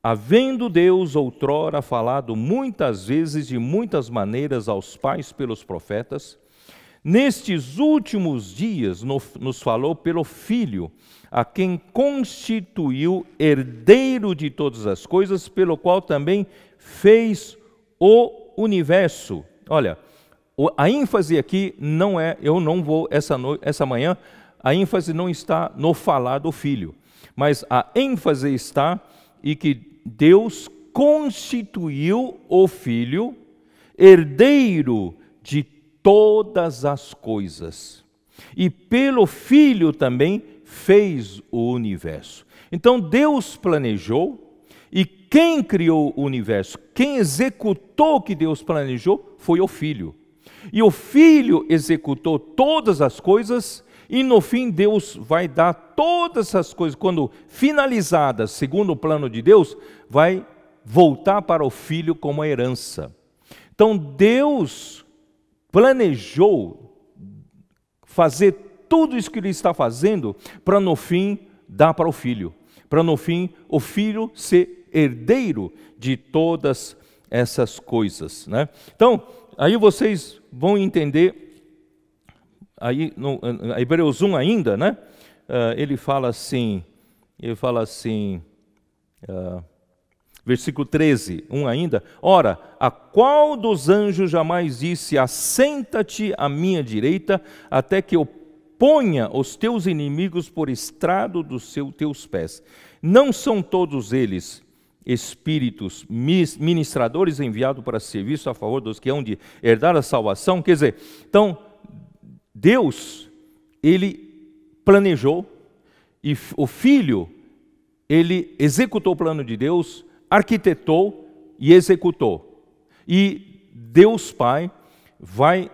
Havendo Deus outrora falado muitas vezes de muitas maneiras aos pais pelos profetas, nestes últimos dias nos falou pelo Filho, a quem constituiu herdeiro de todas as coisas, pelo qual também fez o universo. Olha, a ênfase aqui não é, eu não vou, essa, no, essa manhã, a ênfase não está no falar do filho, mas a ênfase está e que Deus constituiu o Filho herdeiro de todas as coisas. E pelo Filho também fez o universo. Então Deus planejou, e quem criou o universo, quem executou o que Deus planejou, foi o Filho. E o Filho executou todas as coisas e no fim, Deus vai dar todas essas coisas, quando finalizadas segundo o plano de Deus, vai voltar para o filho como a herança. Então, Deus planejou fazer tudo isso que ele está fazendo para no fim dar para o filho, para no fim o filho ser herdeiro de todas essas coisas, né? Então, aí vocês vão entender Aí, no, eh, eh, a Hebreus 1 ainda, né? Uh, ele fala assim, ele fala assim, uh, versículo 13, 1 ainda, Ora, a qual dos anjos jamais disse, assenta-te à minha direita, até que eu ponha os teus inimigos por estrado dos teus pés. Não são todos eles espíritos ministradores enviados para serviço a favor dos que hão de herdar a salvação? Quer dizer, então, Deus, ele planejou e o filho, ele executou o plano de Deus, arquitetou e executou. E Deus Pai vai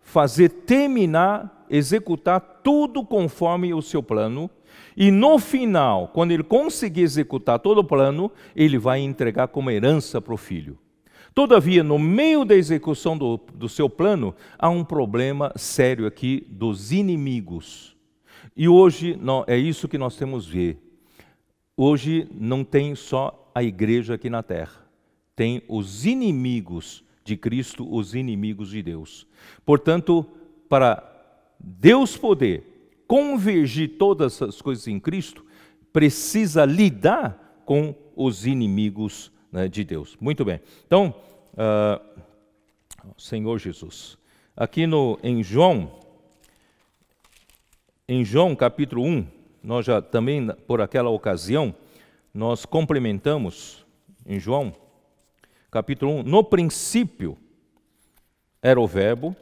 fazer terminar, executar tudo conforme o seu plano. E no final, quando ele conseguir executar todo o plano, ele vai entregar como herança para o filho. Todavia, no meio da execução do, do seu plano, há um problema sério aqui dos inimigos. E hoje não, é isso que nós temos ver. Hoje não tem só a igreja aqui na terra, tem os inimigos de Cristo, os inimigos de Deus. Portanto, para Deus poder convergir todas as coisas em Cristo, precisa lidar com os inimigos né, de Deus. Muito bem. Então, uh, Senhor Jesus. Aqui no, em João, em João capítulo 1, nós já também, por aquela ocasião, nós complementamos em João capítulo 1, no princípio era o Verbo,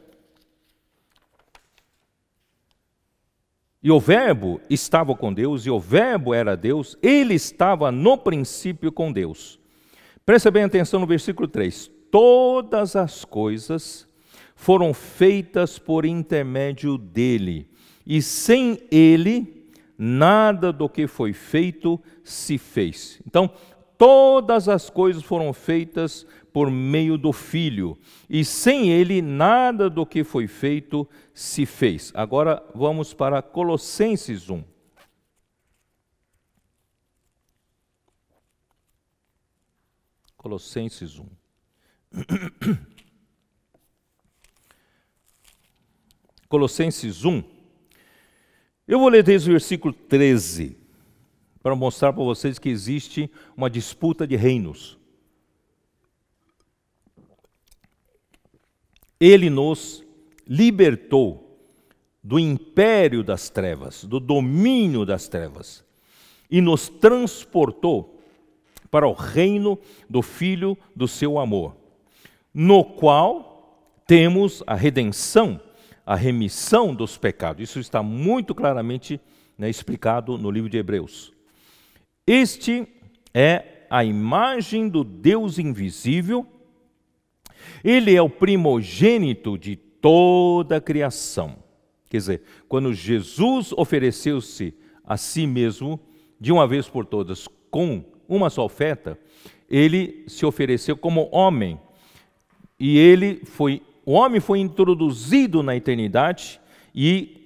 e o Verbo estava com Deus, e o Verbo era Deus, ele estava no princípio com Deus. Presta bem atenção no versículo 3. Todas as coisas foram feitas por intermédio dele, e sem ele, nada do que foi feito se fez. Então, todas as coisas foram feitas por meio do Filho, e sem ele, nada do que foi feito se fez. Agora vamos para Colossenses 1. Colossenses 1. Colossenses 1. Eu vou ler desde o versículo 13 para mostrar para vocês que existe uma disputa de reinos. Ele nos libertou do império das trevas, do domínio das trevas, e nos transportou para o reino do Filho do seu amor, no qual temos a redenção, a remissão dos pecados. Isso está muito claramente né, explicado no livro de Hebreus. Este é a imagem do Deus invisível, ele é o primogênito de toda a criação. Quer dizer, quando Jesus ofereceu-se a si mesmo, de uma vez por todas, com uma só oferta, ele se ofereceu como homem. E ele foi, o homem foi introduzido na eternidade e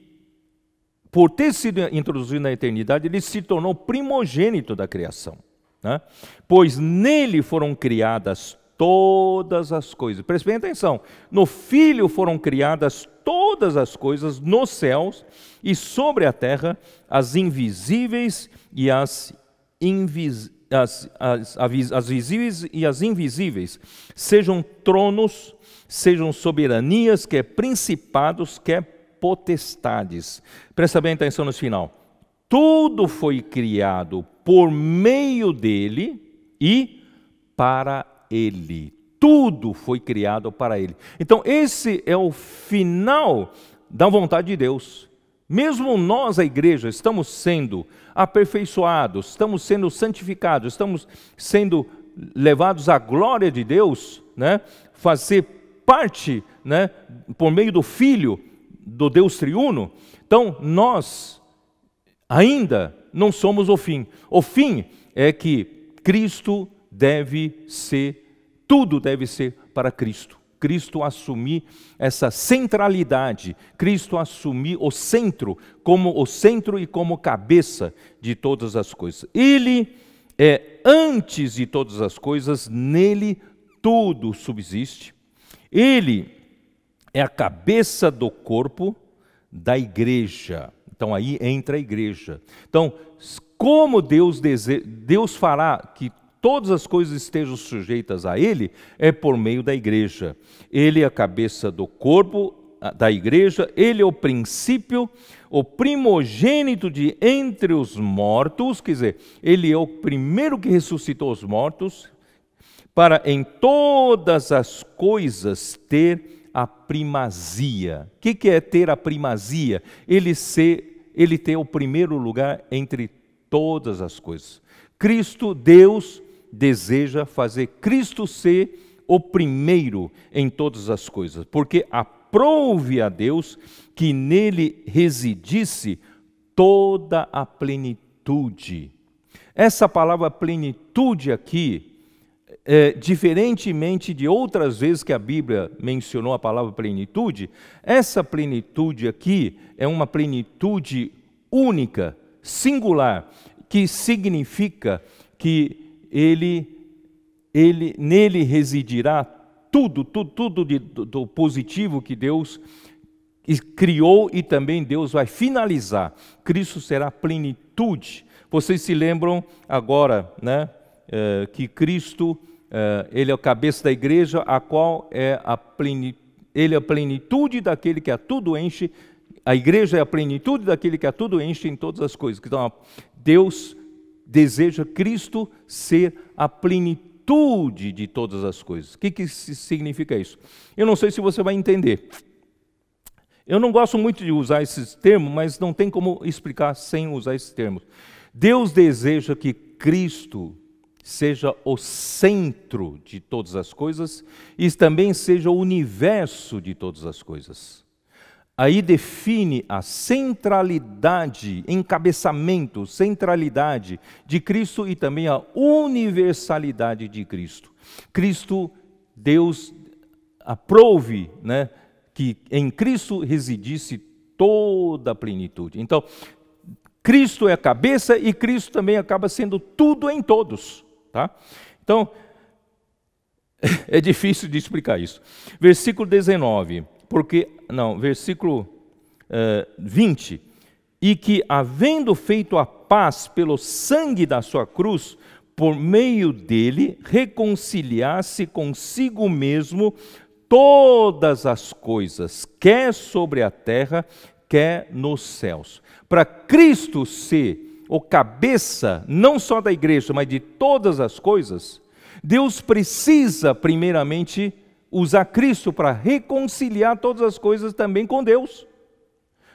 por ter sido introduzido na eternidade, ele se tornou primogênito da criação. Né? Pois nele foram criadas todas as coisas. Prestem atenção: no Filho foram criadas todas as coisas nos céus e sobre a terra, as invisíveis e as invis as, as, as visíveis e as invisíveis, sejam tronos, sejam soberanias, quer é principados, quer é potestades. Presta bem atenção no final. Tudo foi criado por meio dele e para ele. Tudo foi criado para ele. Então, esse é o final da vontade de Deus. Mesmo nós, a igreja, estamos sendo aperfeiçoados, estamos sendo santificados, estamos sendo levados à glória de Deus, né? fazer parte, né? por meio do Filho, do Deus triuno. Então, nós ainda não somos o fim. O fim é que Cristo deve ser, tudo deve ser para Cristo. Cristo assumir essa centralidade, Cristo assumir o centro, como o centro e como cabeça de todas as coisas. Ele é antes de todas as coisas, nele tudo subsiste. Ele é a cabeça do corpo da igreja. Então aí entra a igreja. Então, como Deus dese... Deus fará que todas as coisas estejam sujeitas a Ele, é por meio da igreja. Ele é a cabeça do corpo ah, da igreja, ele é o princípio, o primogênito de entre os mortos, quer dizer, ele é o primeiro que ressuscitou os mortos, para em todas as coisas ter a primazia. O que, que é ter a primazia? Ele ser, ele ter o primeiro lugar entre todas as coisas. Cristo, Deus, deseja fazer Cristo ser o primeiro em todas as coisas, porque aprove a Deus que nele residisse toda a plenitude. Essa palavra plenitude aqui, é, diferentemente de outras vezes que a Bíblia mencionou a palavra plenitude, essa plenitude aqui é uma plenitude única, singular, que significa que ele, ele nele residirá tudo, tudo, tudo de, do, do positivo que Deus criou e também Deus vai finalizar. Cristo será plenitude. Vocês se lembram agora, né, é, que Cristo é, ele é o cabeça da igreja, a qual é a plenitude, ele é a plenitude daquele que a tudo enche a igreja é a plenitude daquele que a tudo enche em todas as coisas. Então, Deus deseja Cristo ser a plenitude de todas as coisas. O que, que significa isso? Eu não sei se você vai entender. Eu não gosto muito de usar esses termos, mas não tem como explicar sem usar esses termos. Deus deseja que Cristo seja o centro de todas as coisas e também seja o universo de todas as coisas aí define a centralidade, encabeçamento, centralidade de Cristo e também a universalidade de Cristo. Cristo, Deus aprove né, que em Cristo residisse toda a plenitude. Então, Cristo é a cabeça e Cristo também acaba sendo tudo em todos. Tá? Então, é difícil de explicar isso. Versículo 19 porque, não, versículo é, eh, 20, e que, havendo feito a paz pelo sangue da sua cruz, por meio dele reconciliasse consigo mesmo todas as coisas, quer sobre a terra, quer nos céus. Para Cristo ser o cabeça, não só da igreja, mas de todas as coisas, Deus precisa, primeiramente, usar Cristo para reconciliar todas as coisas também com Deus.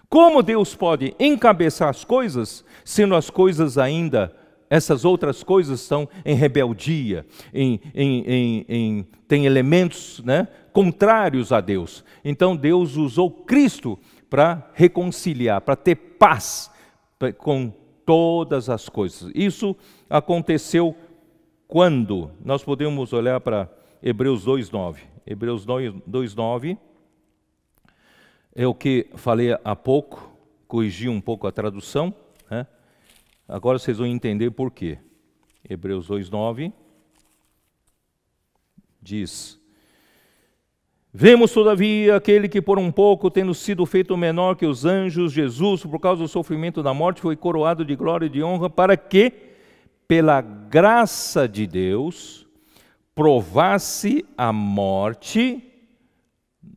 Como Deus pode encabeçar as coisas, sendo as coisas ainda, essas outras coisas estão em rebeldia, em, em, em, em tem elementos né, contrários a Deus. Então Deus usou Cristo para reconciliar, para ter paz com todas as coisas. Isso aconteceu quando? Nós podemos olhar para Hebreus 2,9. Hebreus 2,9 é o que falei há pouco, corrigi um pouco a tradução, né? agora vocês vão entender por quê. Hebreus 2,9 diz: Vemos, todavia, aquele que por um pouco, tendo sido feito menor que os anjos, Jesus, por causa do sofrimento da morte, foi coroado de glória e de honra, para que, pela graça de Deus, provasse a morte,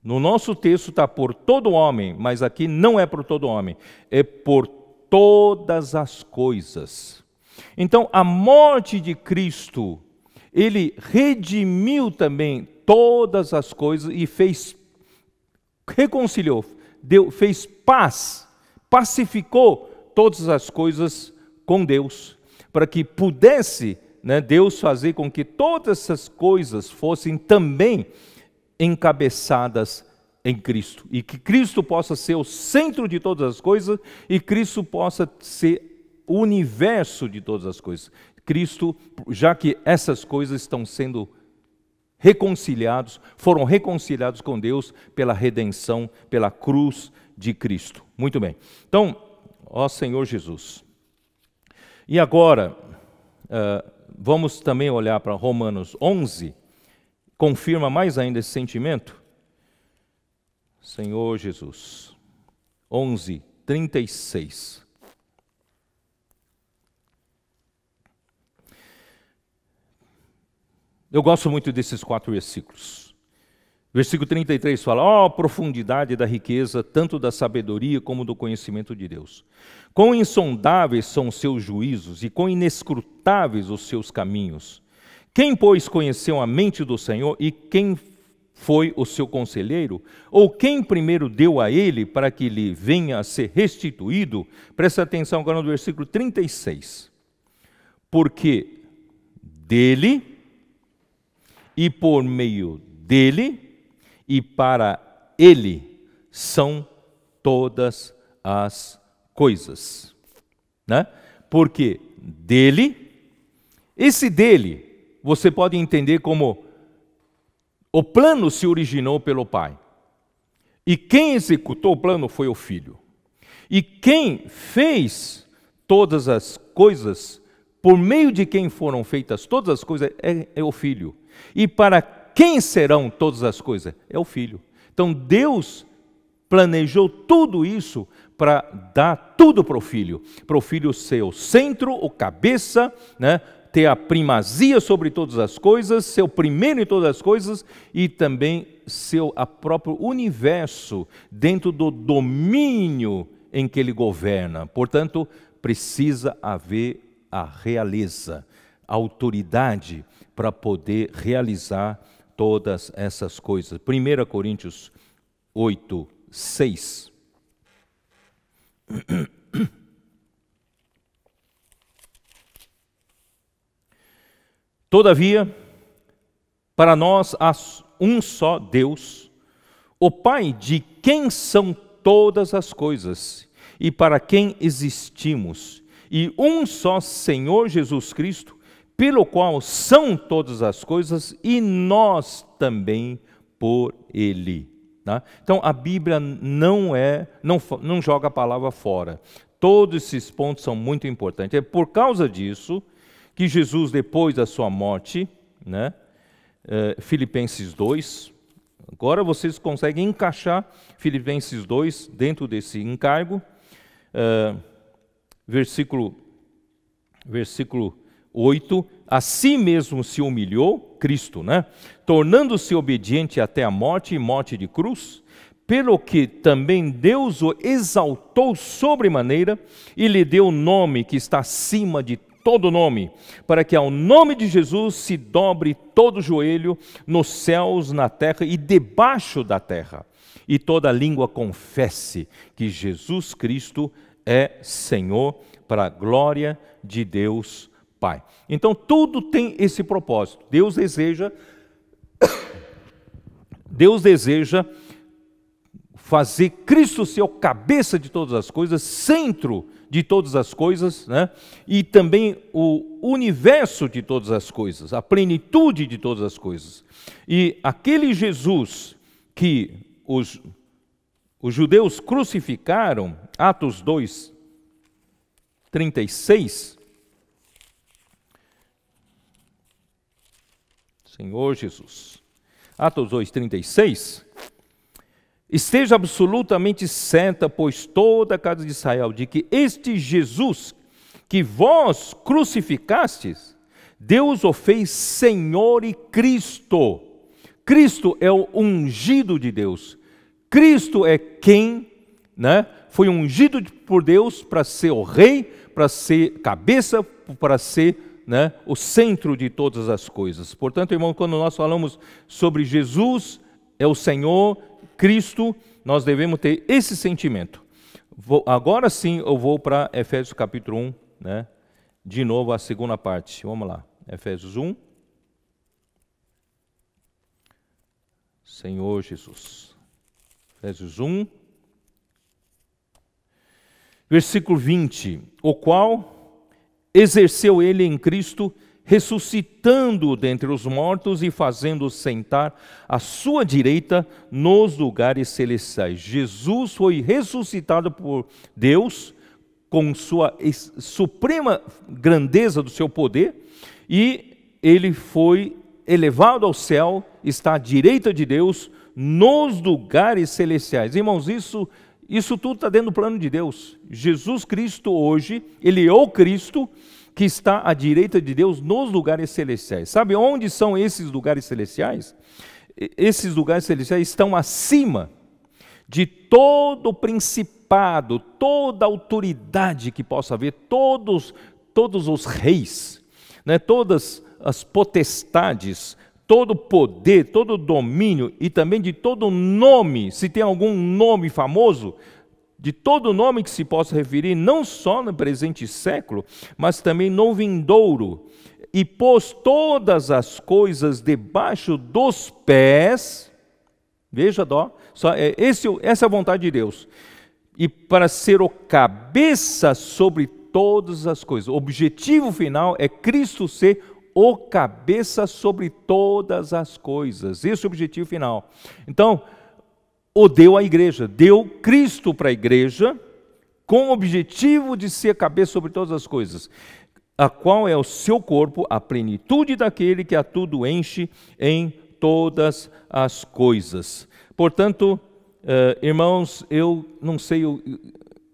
no nosso texto está por todo homem, mas aqui não é por todo homem, é por todas as coisas. Então, a morte de Cristo, ele redimiu também todas as coisas e fez, reconciliou, deu, fez paz, pacificou todas as coisas com Deus, para que pudesse né, Deus fazer com que todas essas coisas fossem também encabeçadas em Cristo e que Cristo possa ser o centro de todas as coisas e Cristo possa ser o universo de todas as coisas. Cristo, já que essas coisas estão sendo reconciliados, foram reconciliados com Deus pela redenção, pela cruz de Cristo. Muito bem. Então, ó Senhor Jesus. E agora, uh, vamos também olhar para Romanos 11, confirma mais ainda esse sentimento. Senhor Jesus, 11, 36. Eu gosto muito desses quatro versículos. Versículo 33 fala: Ó oh, profundidade da riqueza, tanto da sabedoria como do conhecimento de Deus. Quão insondáveis são os seus juízos e quão inescrutáveis os seus caminhos. Quem, pois, conheceu a mente do Senhor e quem foi o seu conselheiro? Ou quem primeiro deu a ele para que lhe venha a ser restituído? Presta atenção agora no versículo 36. Porque dele e por meio dele e para Ele são todas as coisas. Né? Porque dele, esse dele, você pode entender como o plano se originou pelo Pai. E quem executou o plano foi o Filho. E quem fez todas as coisas, por meio de quem foram feitas todas as coisas, é, é o Filho. E para quem serão todas as coisas? É o Filho. Então Deus planejou tudo isso para dar tudo para o Filho, para o Filho ser o centro, o cabeça, né? ter a primazia sobre todas as coisas, ser o primeiro em todas as coisas e também ser o próprio universo dentro do domínio em que ele governa. Portanto, precisa haver a realeza, a autoridade para poder realizar todas essas coisas. 1 Coríntios 8, 6. Todavia, para nós há um só Deus, o Pai de quem são todas as coisas e para quem existimos, e um só Senhor Jesus Cristo, pelo qual são todas as coisas e nós também por ele. Tá? Então a Bíblia não é, não, não joga a palavra fora. Todos esses pontos são muito importantes. É por causa disso que Jesus, depois da sua morte, né, é, Filipenses 2, agora vocês conseguem encaixar Filipenses 2 dentro desse encargo, é, versículo, versículo 8, a si mesmo se humilhou, Cristo, né? Tornando-se obediente até a morte e morte de cruz, pelo que também Deus o exaltou sobremaneira e lhe deu o nome que está acima de todo nome, para que ao nome de Jesus se dobre todo joelho nos céus, na terra e debaixo da terra, e toda língua confesse que Jesus Cristo é Senhor para a glória de Deus Pai. Então tudo tem esse propósito. Deus deseja Deus deseja fazer Cristo ser o cabeça de todas as coisas, centro de todas as coisas, né? E também o universo de todas as coisas, a plenitude de todas as coisas. E aquele Jesus que os, os judeus crucificaram, Atos 2, 36, Senhor Jesus. Atos 2,36. Esteja absolutamente certa, pois toda a casa de Israel, de que este Jesus, que vós crucificastes, Deus o fez Senhor e Cristo. Cristo é o ungido de Deus. Cristo é quem né, foi ungido por Deus para ser o rei, para ser cabeça, para ser né, o centro de todas as coisas. Portanto, irmão, quando nós falamos sobre Jesus, é o Senhor, Cristo, nós devemos ter esse sentimento. Vou, agora sim eu vou para Efésios capítulo 1, né, de novo a segunda parte. Vamos lá, Efésios 1. Senhor Jesus. Efésios 1, versículo 20, o qual exerceu ele em Cristo, ressuscitando dentre os mortos e fazendo-o sentar à sua direita nos lugares celestiais. Jesus foi ressuscitado por Deus com sua suprema grandeza do seu poder e ele foi elevado ao céu, está à direita de Deus nos lugares celestiais. Irmãos, isso isso tudo está dentro do plano de Deus. Jesus Cristo hoje, ele é o Cristo que está à direita de Deus nos lugares celestiais. Sabe onde são esses lugares celestiais? Esses lugares celestiais estão acima de todo o principado, toda autoridade que possa haver, todos, todos os reis, né, todas as potestades, todo poder, todo domínio e também de todo nome, se tem algum nome famoso, de todo nome que se possa referir, não só no presente século, mas também no vindouro, e pôs todas as coisas debaixo dos pés. Veja dó, só é, esse, essa é a vontade de Deus. E para ser o cabeça sobre todas as coisas. O objetivo final é Cristo ser o cabeça sobre todas as coisas. Esse é o objetivo final. Então, o deu à igreja, deu Cristo para a igreja, com o objetivo de ser cabeça sobre todas as coisas, a qual é o seu corpo, a plenitude daquele que a tudo enche em todas as coisas. Portanto, eh, irmãos, eu não sei, eu,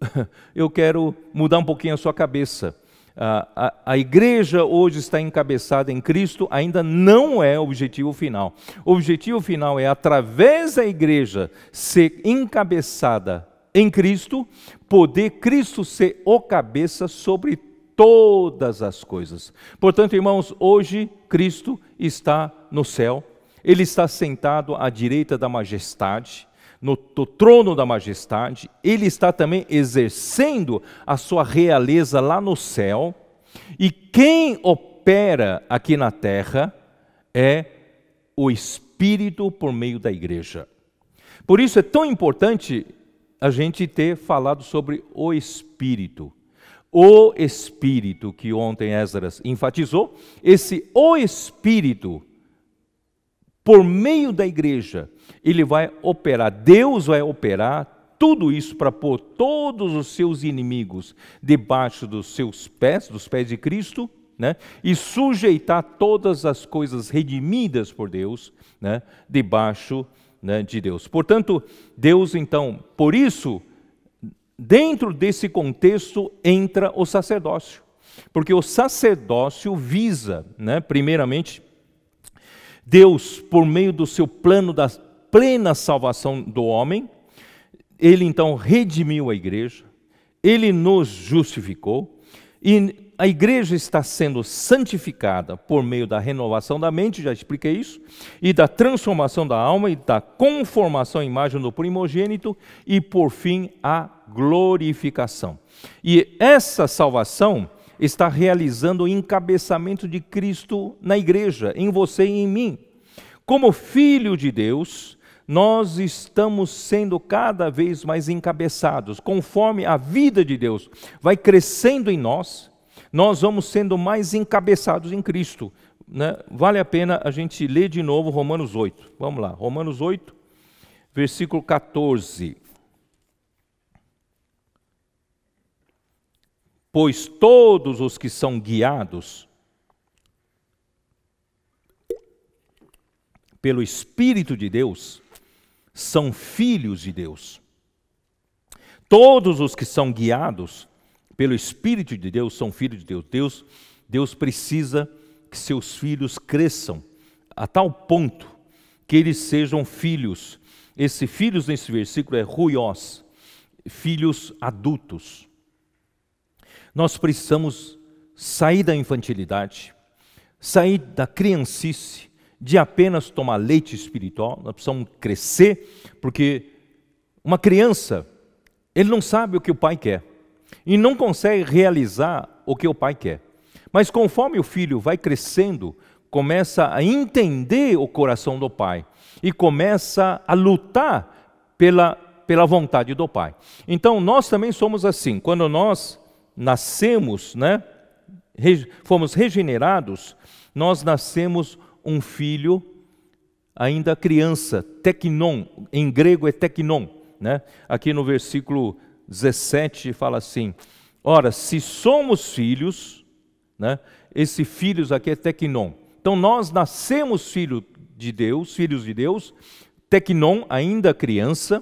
eu quero mudar um pouquinho a sua cabeça. Ah, a, a igreja hoje está encabeçada em Cristo, ainda não é o objetivo final. O objetivo final é, através da igreja ser encabeçada em Cristo, poder Cristo ser o cabeça sobre todas as coisas. Portanto, irmãos, hoje Cristo está no céu, ele está sentado à direita da majestade no, trono da majestade, ele está também exercendo a sua realeza lá no céu, e quem opera aqui na terra é o Espírito por meio da igreja. Por isso é tão importante a gente ter falado sobre o Espírito. O Espírito que ontem Esdras enfatizou, esse o Espírito por meio da igreja, ele vai operar, Deus vai operar tudo isso para pôr todos os seus inimigos debaixo dos seus pés, dos pés de Cristo, né? e sujeitar todas as coisas redimidas por Deus né? debaixo né, de Deus. Portanto, Deus, então, por isso, dentro desse contexto entra o sacerdócio, porque o sacerdócio visa, né, primeiramente, Deus, por meio do seu plano da plena salvação do homem, ele então redimiu a igreja, ele nos justificou, e a igreja está sendo santificada por meio da renovação da mente, já expliquei isso, e da transformação da alma e da conformação à imagem do primogênito e por fim a glorificação. E essa salvação está realizando o encabeçamento de Cristo na igreja, em você e em mim. Como filho de Deus, nós estamos sendo cada vez mais encabeçados, conforme a vida de Deus vai crescendo em nós, nós vamos sendo mais encabeçados em Cristo. Né? Vale a pena a gente ler de novo Romanos 8. Vamos lá, Romanos 8, versículo 14. pois todos os que são guiados pelo Espírito de Deus são filhos de Deus. Todos os que são guiados pelo Espírito de Deus são filhos de Deus. Deus, Deus precisa que seus filhos cresçam a tal ponto que eles sejam filhos. Esse filhos nesse versículo é ruios, filhos adultos. Nós precisamos sair da infantilidade, sair da criancice, de apenas tomar leite espiritual, nós precisamos crescer, porque uma criança, ele não sabe o que o pai quer e não consegue realizar o que o pai quer. Mas conforme o filho vai crescendo, começa a entender o coração do pai e começa a lutar pela, pela vontade do pai. Então nós também somos assim, quando nós nascemos, né? fomos regenerados, nós nascemos um filho ainda criança, teknon, em grego é teknon, né? Aqui no versículo 17 fala assim: Ora, se somos filhos, né? Esse filhos aqui é teknon. Então nós nascemos filho de Deus, filhos de Deus, teknon ainda criança,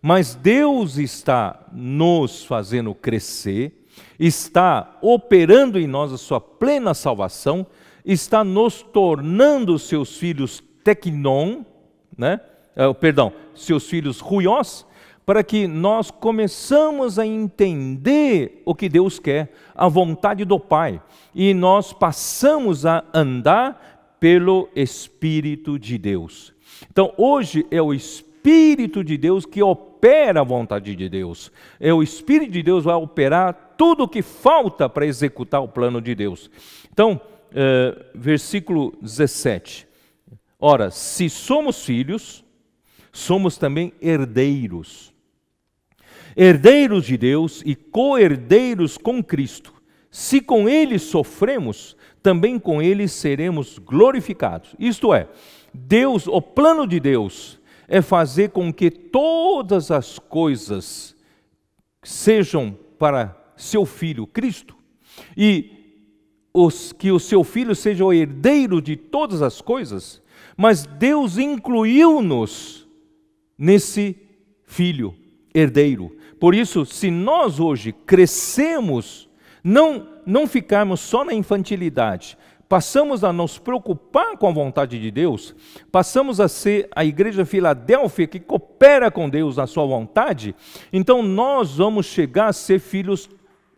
mas Deus está nos fazendo crescer está operando em nós a sua plena salvação, está nos tornando seus filhos tecnon, né? É, perdão, seus filhos ruiós, para que nós começamos a entender o que Deus quer, a vontade do Pai, e nós passamos a andar pelo Espírito de Deus. Então, hoje é o Espírito de Deus que opera a vontade de Deus. É o Espírito de Deus vai operar tudo o que falta para executar o plano de Deus. Então, eh, versículo 17. Ora, se somos filhos, somos também herdeiros. Herdeiros de Deus e co-herdeiros com Cristo. Se com Ele sofremos, também com Ele seremos glorificados. Isto é, Deus, o plano de Deus, é fazer com que todas as coisas sejam para seu filho, Cristo, e os, que o seu filho seja o herdeiro de todas as coisas, mas Deus incluiu-nos nesse filho herdeiro. Por isso, se nós hoje crescemos, não, não ficarmos só na infantilidade, passamos a nos preocupar com a vontade de Deus, passamos a ser a igreja Filadélfia que coopera com Deus na sua vontade, então nós vamos chegar a ser filhos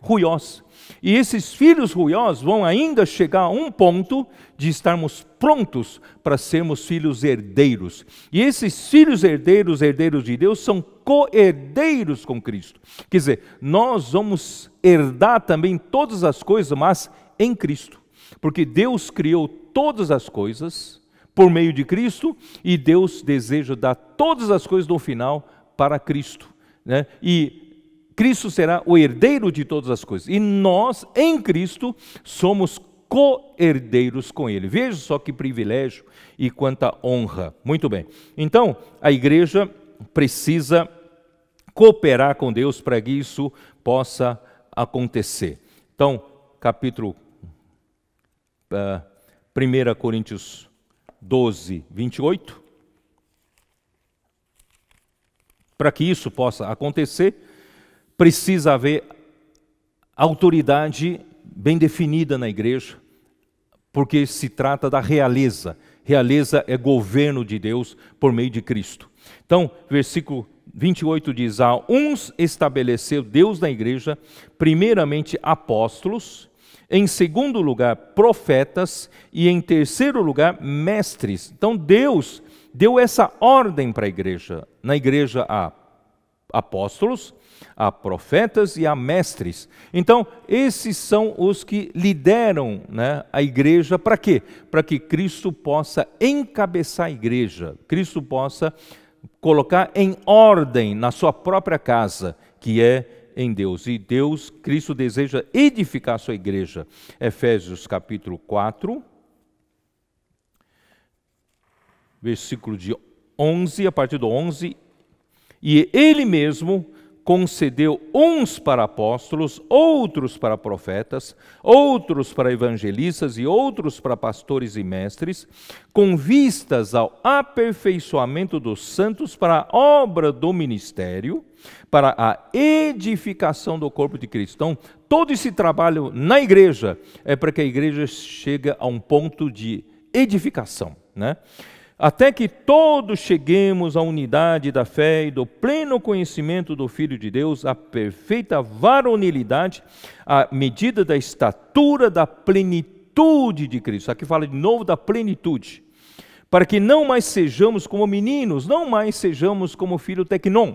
ruiós. E esses filhos ruiós vão ainda chegar a um ponto de estarmos prontos para sermos filhos herdeiros. E esses filhos herdeiros, herdeiros de Deus, são co-herdeiros com Cristo. Quer dizer, nós vamos herdar também todas as coisas, mas em Cristo. Porque Deus criou todas as coisas por meio de Cristo e Deus deseja dar todas as coisas no final para Cristo. Né? E Cristo será o herdeiro de todas as coisas. E nós, em Cristo, somos co-herdeiros com Ele. Veja só que privilégio e quanta honra. Muito bem. Então, a igreja precisa cooperar com Deus para que isso possa acontecer. Então, capítulo uh, ah, 1 Coríntios 12, 28. Para que isso possa acontecer, precisa haver autoridade bem definida na igreja, porque se trata da realeza. Realeza é governo de Deus por meio de Cristo. Então, versículo 28 diz: A uns estabeleceu Deus na igreja, primeiramente apóstolos, em segundo lugar, profetas, e em terceiro lugar, mestres. Então, Deus deu essa ordem para a igreja. Na igreja há apóstolos, há profetas e há mestres. Então, esses são os que lideram né, a igreja para quê? Para que Cristo possa encabeçar a igreja, Cristo possa colocar em ordem na sua própria casa, que é em Deus. E Deus, Cristo deseja edificar a sua igreja. Efésios capítulo 4, versículo de 11, a partir do 11, e ele mesmo concedeu uns para apóstolos, outros para profetas, outros para evangelistas e outros para pastores e mestres, com vistas ao aperfeiçoamento dos santos para a obra do ministério, para a edificação do corpo de Cristo. Então, todo esse trabalho na igreja é para que a igreja chegue a um ponto de edificação, né? até que todos cheguemos à unidade da fé e do pleno conhecimento do Filho de Deus, à perfeita varonilidade, à medida da estatura da plenitude de Cristo. Aqui fala de novo da plenitude. Para que não mais sejamos como meninos, não mais sejamos como filho tecnon,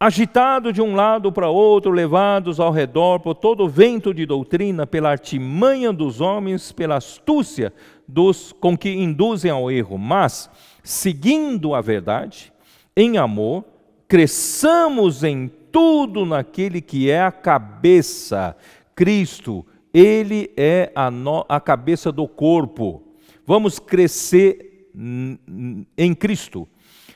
agitado de um lado para outro, levados ao redor por todo o vento de doutrina, pela artimanha dos homens, pela astúcia dos com que induzem ao erro, mas seguindo a verdade, em amor, cresçamos em tudo naquele que é a cabeça, Cristo. Ele é a, no, a cabeça do corpo. Vamos crescer em Cristo,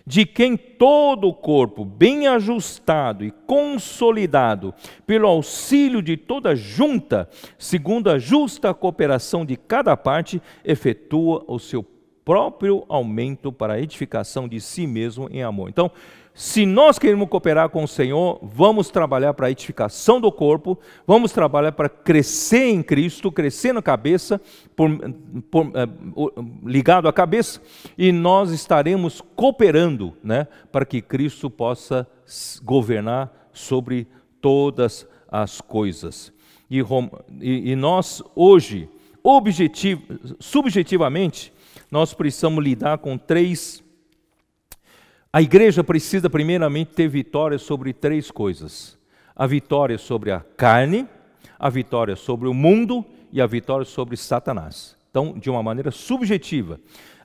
de quem todo o corpo, bem ajustado e consolidado pelo auxílio de toda junta, segundo a justa cooperação de cada parte, efetua o seu próprio aumento para a edificação de si mesmo em amor. Então, se nós queremos cooperar com o Senhor, vamos trabalhar para a edificação do corpo, vamos trabalhar para crescer em Cristo, crescer na cabeça, por, por, eh, ligado à cabeça, e nós estaremos cooperando né, para que Cristo possa governar sobre todas as coisas. E, e, nós, hoje, objetivo, subjetivamente, nós precisamos lidar com três problemas a igreja precisa, primeiramente, ter vitória sobre três coisas: a vitória sobre a carne, a vitória sobre o mundo e a vitória sobre Satanás. Então, de uma maneira subjetiva,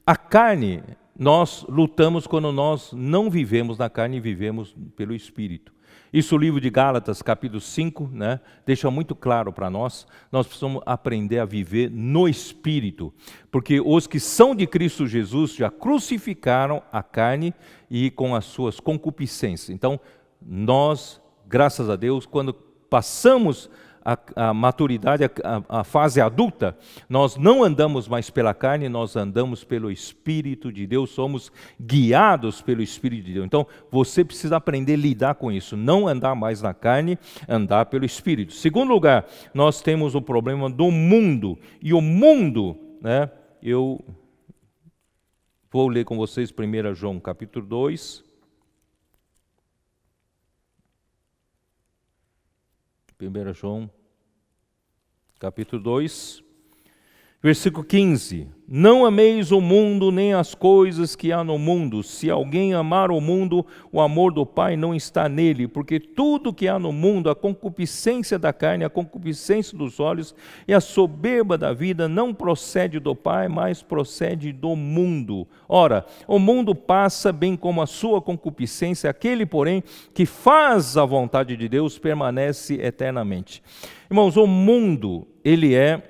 a carne nós lutamos quando nós não vivemos na carne e vivemos pelo espírito. Isso o livro de Gálatas, capítulo 5, né, deixa muito claro para nós. Nós precisamos aprender a viver no Espírito, porque os que são de Cristo Jesus já crucificaram a carne e com as suas concupiscências. Então, nós, graças a Deus, quando passamos a, a maturidade, a, a fase adulta, nós não andamos mais pela carne, nós andamos pelo Espírito de Deus, somos guiados pelo Espírito de Deus. Então, você precisa aprender a lidar com isso, não andar mais na carne, andar pelo Espírito. Segundo lugar, nós temos o problema do mundo, e o mundo, né, eu Vou ler com vocês 1 João capítulo 2. Primeira João capítulo 2, Versículo 15: Não ameis o mundo nem as coisas que há no mundo. Se alguém amar o mundo, o amor do Pai não está nele, porque tudo que há no mundo, a concupiscência da carne, a concupiscência dos olhos e a soberba da vida, não procede do Pai, mas procede do mundo. Ora, o mundo passa bem como a sua concupiscência, aquele, porém, que faz a vontade de Deus permanece eternamente. Irmãos, o mundo, ele é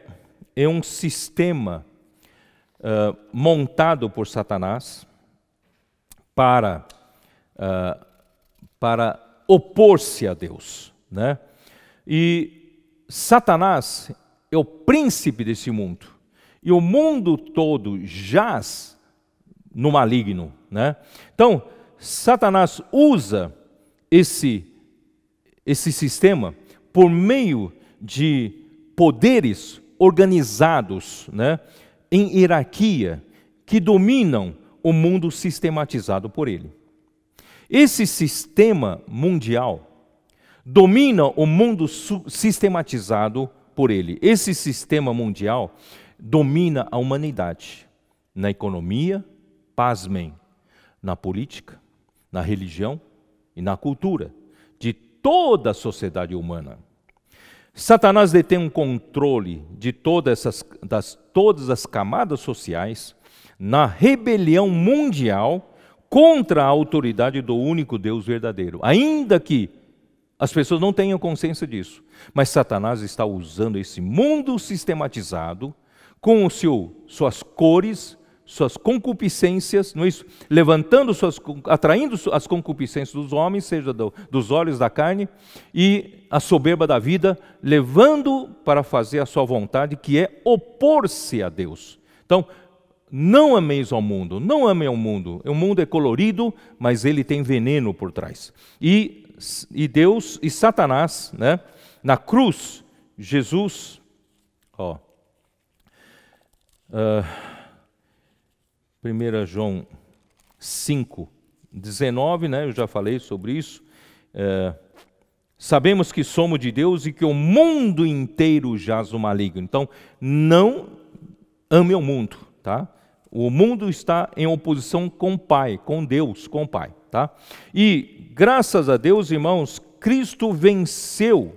é um sistema uh, montado por Satanás para, uh, para opor-se a Deus. Né? E Satanás é o príncipe desse mundo. E o mundo todo jaz no maligno. Né? Então, Satanás usa esse, esse sistema por meio de poderes organizados, né, em hierarquia, que dominam o mundo sistematizado por ele. Esse sistema mundial domina o mundo sistematizado por ele. Esse sistema mundial domina a humanidade na economia, pasmem, na política, na religião e na cultura de toda a sociedade humana. Satanás detém um controle de todas, essas, das, todas as camadas sociais na rebelião mundial contra a autoridade do único Deus verdadeiro. Ainda que as pessoas não tenham consciência disso, mas Satanás está usando esse mundo sistematizado com seu, suas cores, suas concupiscências, não é isso? levantando suas, atraindo as concupiscências dos homens, seja do, dos olhos da carne, e a soberba da vida, levando para fazer a sua vontade, que é opor-se a Deus. Então, não ameis ao mundo, não amem ao mundo. O mundo é colorido, mas ele tem veneno por trás. E, e Deus e Satanás, né? Na cruz, Jesus, ó. Uh, 1 João 5, 19, né? eu já falei sobre isso. É, sabemos que somos de Deus e que o mundo inteiro jaz o maligno. Então, não ame o mundo, tá? O mundo está em oposição com o Pai, com Deus, com o Pai, tá? E graças a Deus, irmãos, Cristo venceu.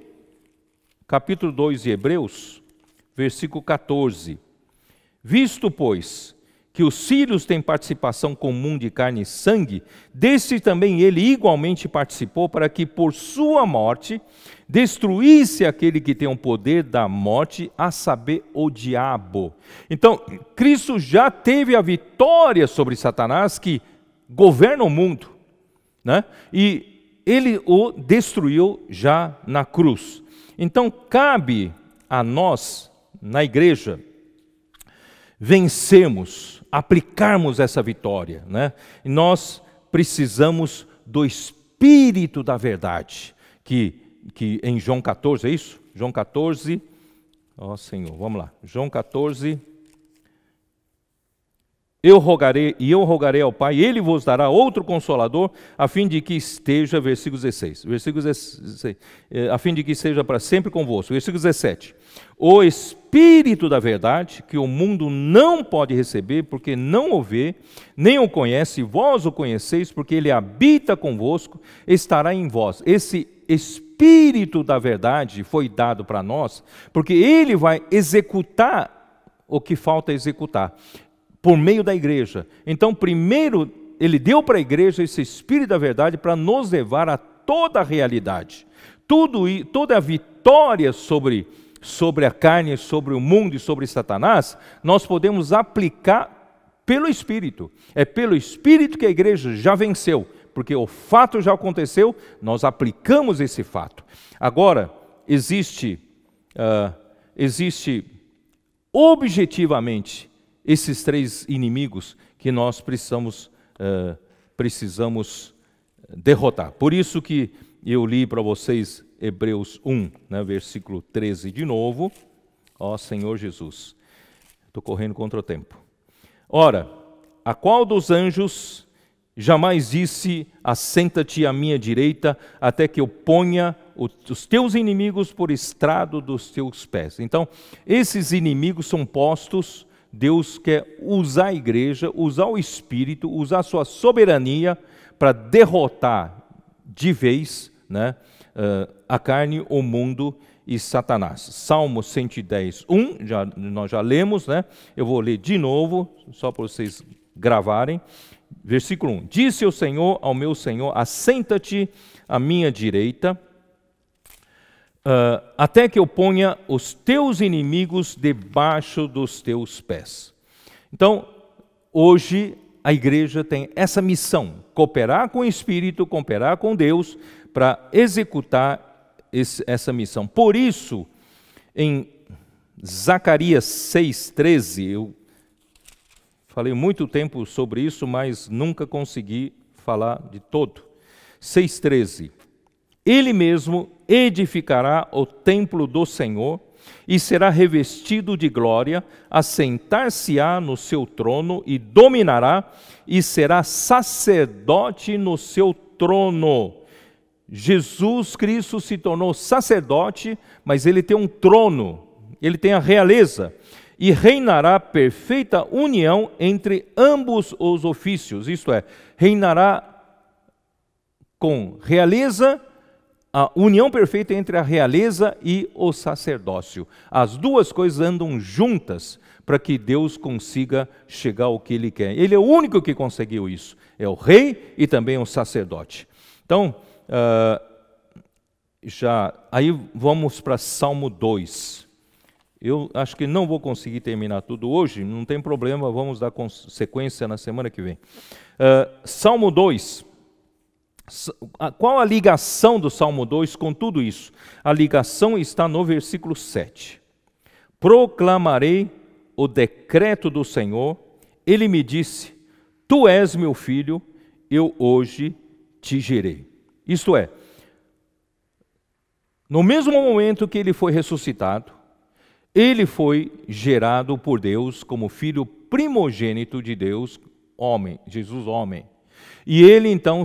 Capítulo 2 de Hebreus, versículo 14. Visto, pois, que os filhos têm participação comum de carne e sangue, desse também ele igualmente participou, para que por sua morte destruísse aquele que tem o poder da morte, a saber, o diabo. Então, Cristo já teve a vitória sobre Satanás, que governa o mundo, né? e ele o destruiu já na cruz. Então, cabe a nós, na igreja, vencemos aplicarmos essa vitória. Né? Nós precisamos do Espírito da Verdade, que, que em João 14, é isso? João 14, ó Senhor, vamos lá, João 14. Eu rogarei, e eu rogarei ao Pai, ele vos dará outro consolador, a fim de que esteja, versículo 16, versículo 16 é, a fim de que esteja para sempre convosco. Versículo 17. O Espírito Espírito da verdade, que o mundo não pode receber, porque não o vê, nem o conhece, vós o conheceis, porque ele habita convosco, estará em vós. Esse Espírito da verdade foi dado para nós, porque ele vai executar o que falta executar, por meio da igreja. Então, primeiro, ele deu para a igreja esse Espírito da verdade para nos levar a toda a realidade. Tudo, toda a vitória sobre sobre a carne, sobre o mundo e sobre Satanás, nós podemos aplicar pelo Espírito. É pelo Espírito que a igreja já venceu, porque o fato já aconteceu, nós aplicamos esse fato. Agora, existe, uh, existe objetivamente esses três inimigos que nós precisamos, uh, precisamos derrotar. Por isso que eu li para vocês Hebreus 1, né, versículo 13 de novo. Ó Senhor Jesus, estou correndo contra o tempo. Ora, a qual dos anjos jamais disse: Assenta-te à minha direita, até que eu ponha os teus inimigos por estrado dos teus pés. Então, esses inimigos são postos, Deus quer usar a igreja, usar o espírito, usar a sua soberania para derrotar de vez, né? uh, a carne, o mundo e Satanás. Salmo 110, 1, já, nós já lemos, né? Eu vou ler de novo, só para vocês gravarem. Versículo 1: Disse o Senhor ao meu Senhor: Assenta-te à minha direita, uh, até que eu ponha os teus inimigos debaixo dos teus pés. Então, hoje a igreja tem essa missão: cooperar com o Espírito, cooperar com Deus, para executar esse, essa missão. Por isso, em Zacarias 6,13, eu falei muito tempo sobre isso, mas nunca consegui falar de todo. 6,13: Ele mesmo edificará o templo do Senhor e será revestido de glória, assentar-se-á no seu trono e dominará, e será sacerdote no seu trono Jesus Cristo se tornou sacerdote, mas ele tem um trono, ele tem a realeza, e reinará perfeita união entre ambos os ofícios, isto é, reinará com realeza, a união perfeita entre a realeza e o sacerdócio. As duas coisas andam juntas para que Deus consiga chegar ao que Ele quer. Ele é o único que conseguiu isso. É o rei e também o sacerdote. Então, uh, já, aí vamos para Salmo 2. Eu acho que não vou conseguir terminar tudo hoje, não tem problema, vamos dar sequência na semana que vem. Uh, Salmo 2. Qual a ligação do Salmo 2 com tudo isso? A ligação está no versículo 7. Proclamarei o decreto do Senhor, ele me disse: Tu és meu filho, eu hoje te gerei. Isto é, no mesmo momento que ele foi ressuscitado, ele foi gerado por Deus como filho primogênito de Deus, homem, Jesus homem. E ele então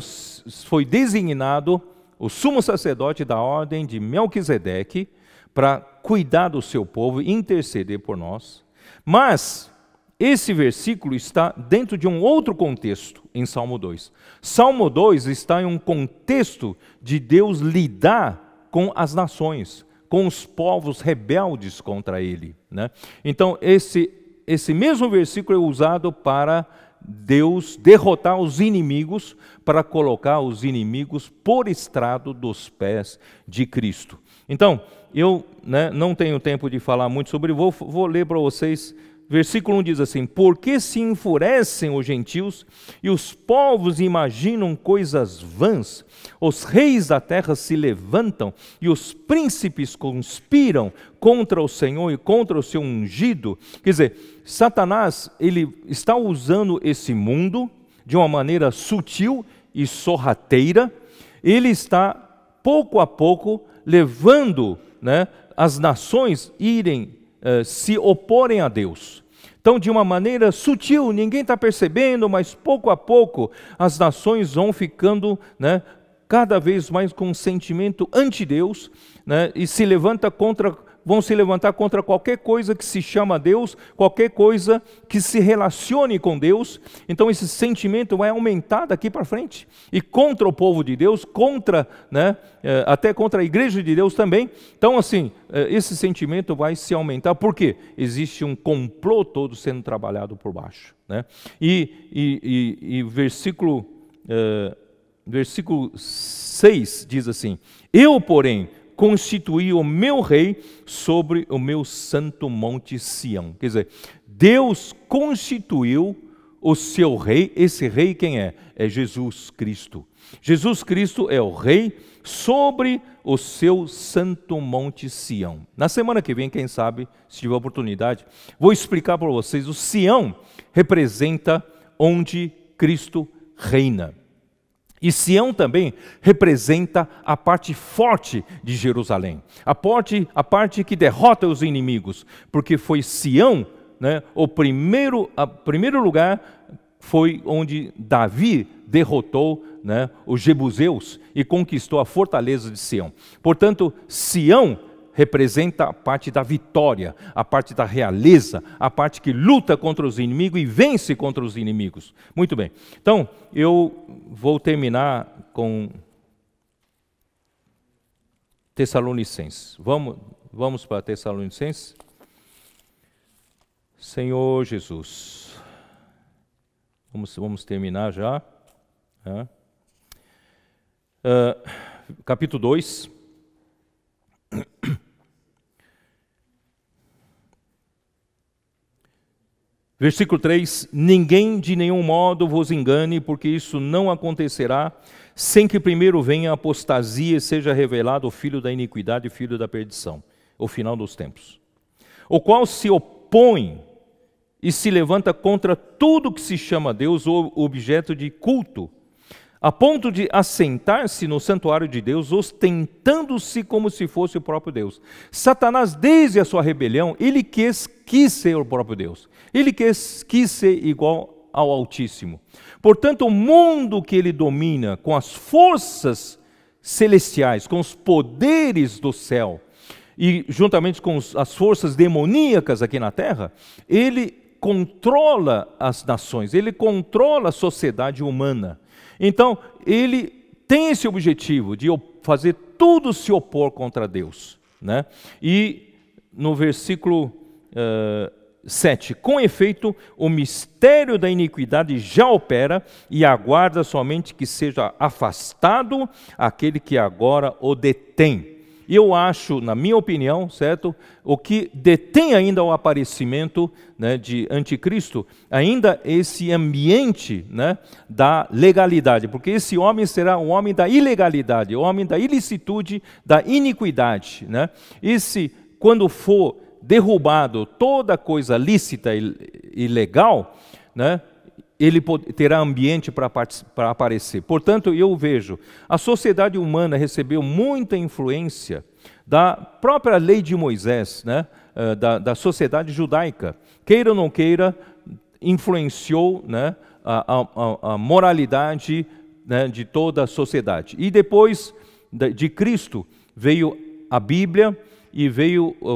foi designado o sumo sacerdote da ordem de Melquisedeque para cuidar do seu povo e interceder por nós. Mas esse versículo está dentro de um outro contexto em Salmo 2. Salmo 2 está em um contexto de Deus lidar com as nações, com os povos rebeldes contra ele. Né? Então, esse, esse mesmo versículo é usado para Deus derrotar os inimigos, para colocar os inimigos por estrado dos pés de Cristo. Então, eu né, não tenho tempo de falar muito sobre, vou, vou ler para vocês Versículo 1 diz assim: Porque se enfurecem os gentios e os povos imaginam coisas vãs, os reis da terra se levantam e os príncipes conspiram contra o Senhor e contra o seu ungido. Quer dizer, Satanás, ele está usando esse mundo de uma maneira sutil e sorrateira, ele está pouco a pouco levando né, as nações irem eh, se oporem a Deus. Então, de uma maneira sutil, ninguém está percebendo, mas pouco a pouco as nações vão ficando né, cada vez mais com um sentimento anti-Deus né, e se levanta contra vão se levantar contra qualquer coisa que se chama Deus, qualquer coisa que se relacione com Deus. Então esse sentimento vai aumentar daqui para frente. E contra o povo de Deus, contra, né, eh, até contra a igreja de Deus também. Então, assim, eh, esse sentimento vai se aumentar. Por quê? Existe um complô todo sendo trabalhado por baixo. Né? E, e, e, e versículo. Uh, versículo 6 diz assim: Eu, porém, Constituiu o meu rei sobre o meu santo monte Sião. Quer dizer, Deus constituiu o seu rei. Esse rei quem é? É Jesus Cristo. Jesus Cristo é o rei sobre o seu santo monte Sião. Na semana que vem, quem sabe, se tiver oportunidade, vou explicar para vocês. O Sião representa onde Cristo reina. E Sião também representa a parte forte de Jerusalém, a parte, a parte que derrota os inimigos, porque foi Sião, né, o primeiro, a primeiro lugar foi onde Davi derrotou né, os Jebuseus e conquistou a fortaleza de Sião. Portanto, Sião representa a parte da vitória, a parte da realeza, a parte que luta contra os inimigos e vence contra os inimigos. Muito bem. Então, eu vou terminar com Tessalonicenses. Vamos, vamos para Tessalonicenses. Senhor Jesus. Vamos, vamos terminar já. Uh, capítulo 2. Versículo 3: Ninguém de nenhum modo vos engane, porque isso não acontecerá sem que primeiro venha a apostasia e seja revelado o filho da iniquidade e filho da perdição, o final dos tempos. O qual se opõe e se levanta contra tudo que se chama Deus ou objeto de culto a ponto de assentar-se no santuário de Deus, ostentando-se como se fosse o próprio Deus. Satanás, desde a sua rebelião, ele quis, quis ser o próprio Deus. Ele quis, quis ser igual ao Altíssimo. Portanto, o mundo que ele domina com as forças celestiais, com os poderes do céu, e juntamente com as forças demoníacas aqui na terra, ele controla as nações, ele controla a sociedade humana. Então, ele tem esse objetivo de fazer tudo se opor contra Deus. Né? E no versículo uh, eh, 7, com efeito, o mistério da iniquidade já opera e aguarda somente que seja afastado aquele que agora o detém. E eu acho, na minha opinião, certo, o que detém ainda o aparecimento né, de anticristo, ainda esse ambiente né, da legalidade, porque esse homem será o homem da ilegalidade, o homem da ilicitude, da iniquidade. Né? Esse, quando for derrubado toda coisa lícita e ilegal, né, ele terá ambiente para aparecer. Portanto, eu vejo, a sociedade humana recebeu muita influência da própria lei de Moisés, né? Eh, da, da sociedade judaica. Queira ou não queira, influenciou né? a, a, a moralidade né? de toda a sociedade. E depois de Cristo veio a Bíblia, e veio o, o,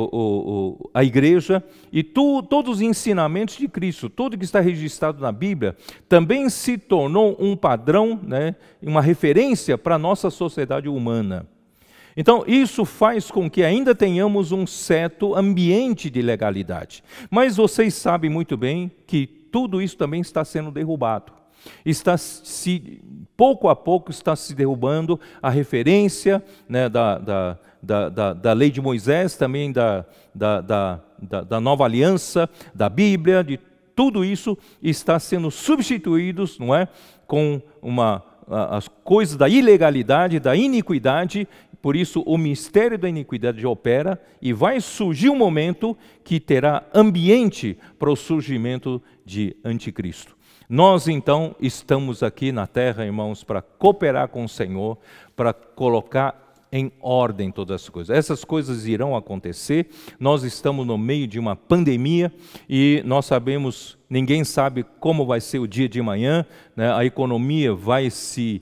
o, a igreja, e tu, todos os ensinamentos de Cristo, tudo que está registrado na Bíblia, também se tornou um padrão, né, uma referência para a nossa sociedade humana. Então, isso faz com que ainda tenhamos um certo ambiente de legalidade. Mas vocês sabem muito bem que tudo isso também está sendo derrubado. Está se, pouco a pouco está se derrubando a referência né, da, da, da, da, da lei de Moisés, também da, da, da, da nova aliança, da Bíblia, de tudo isso está sendo substituídos, não é, com uma as coisas da ilegalidade, da iniquidade, por isso, o mistério da iniquidade opera e vai surgir um momento que terá ambiente para o surgimento de anticristo. Nós, então, estamos aqui na terra, irmãos, para cooperar com o Senhor, para colocar em ordem todas as coisas. Essas coisas irão acontecer. Nós estamos no meio de uma pandemia e nós sabemos, ninguém sabe como vai ser o dia de amanhã né? a economia vai se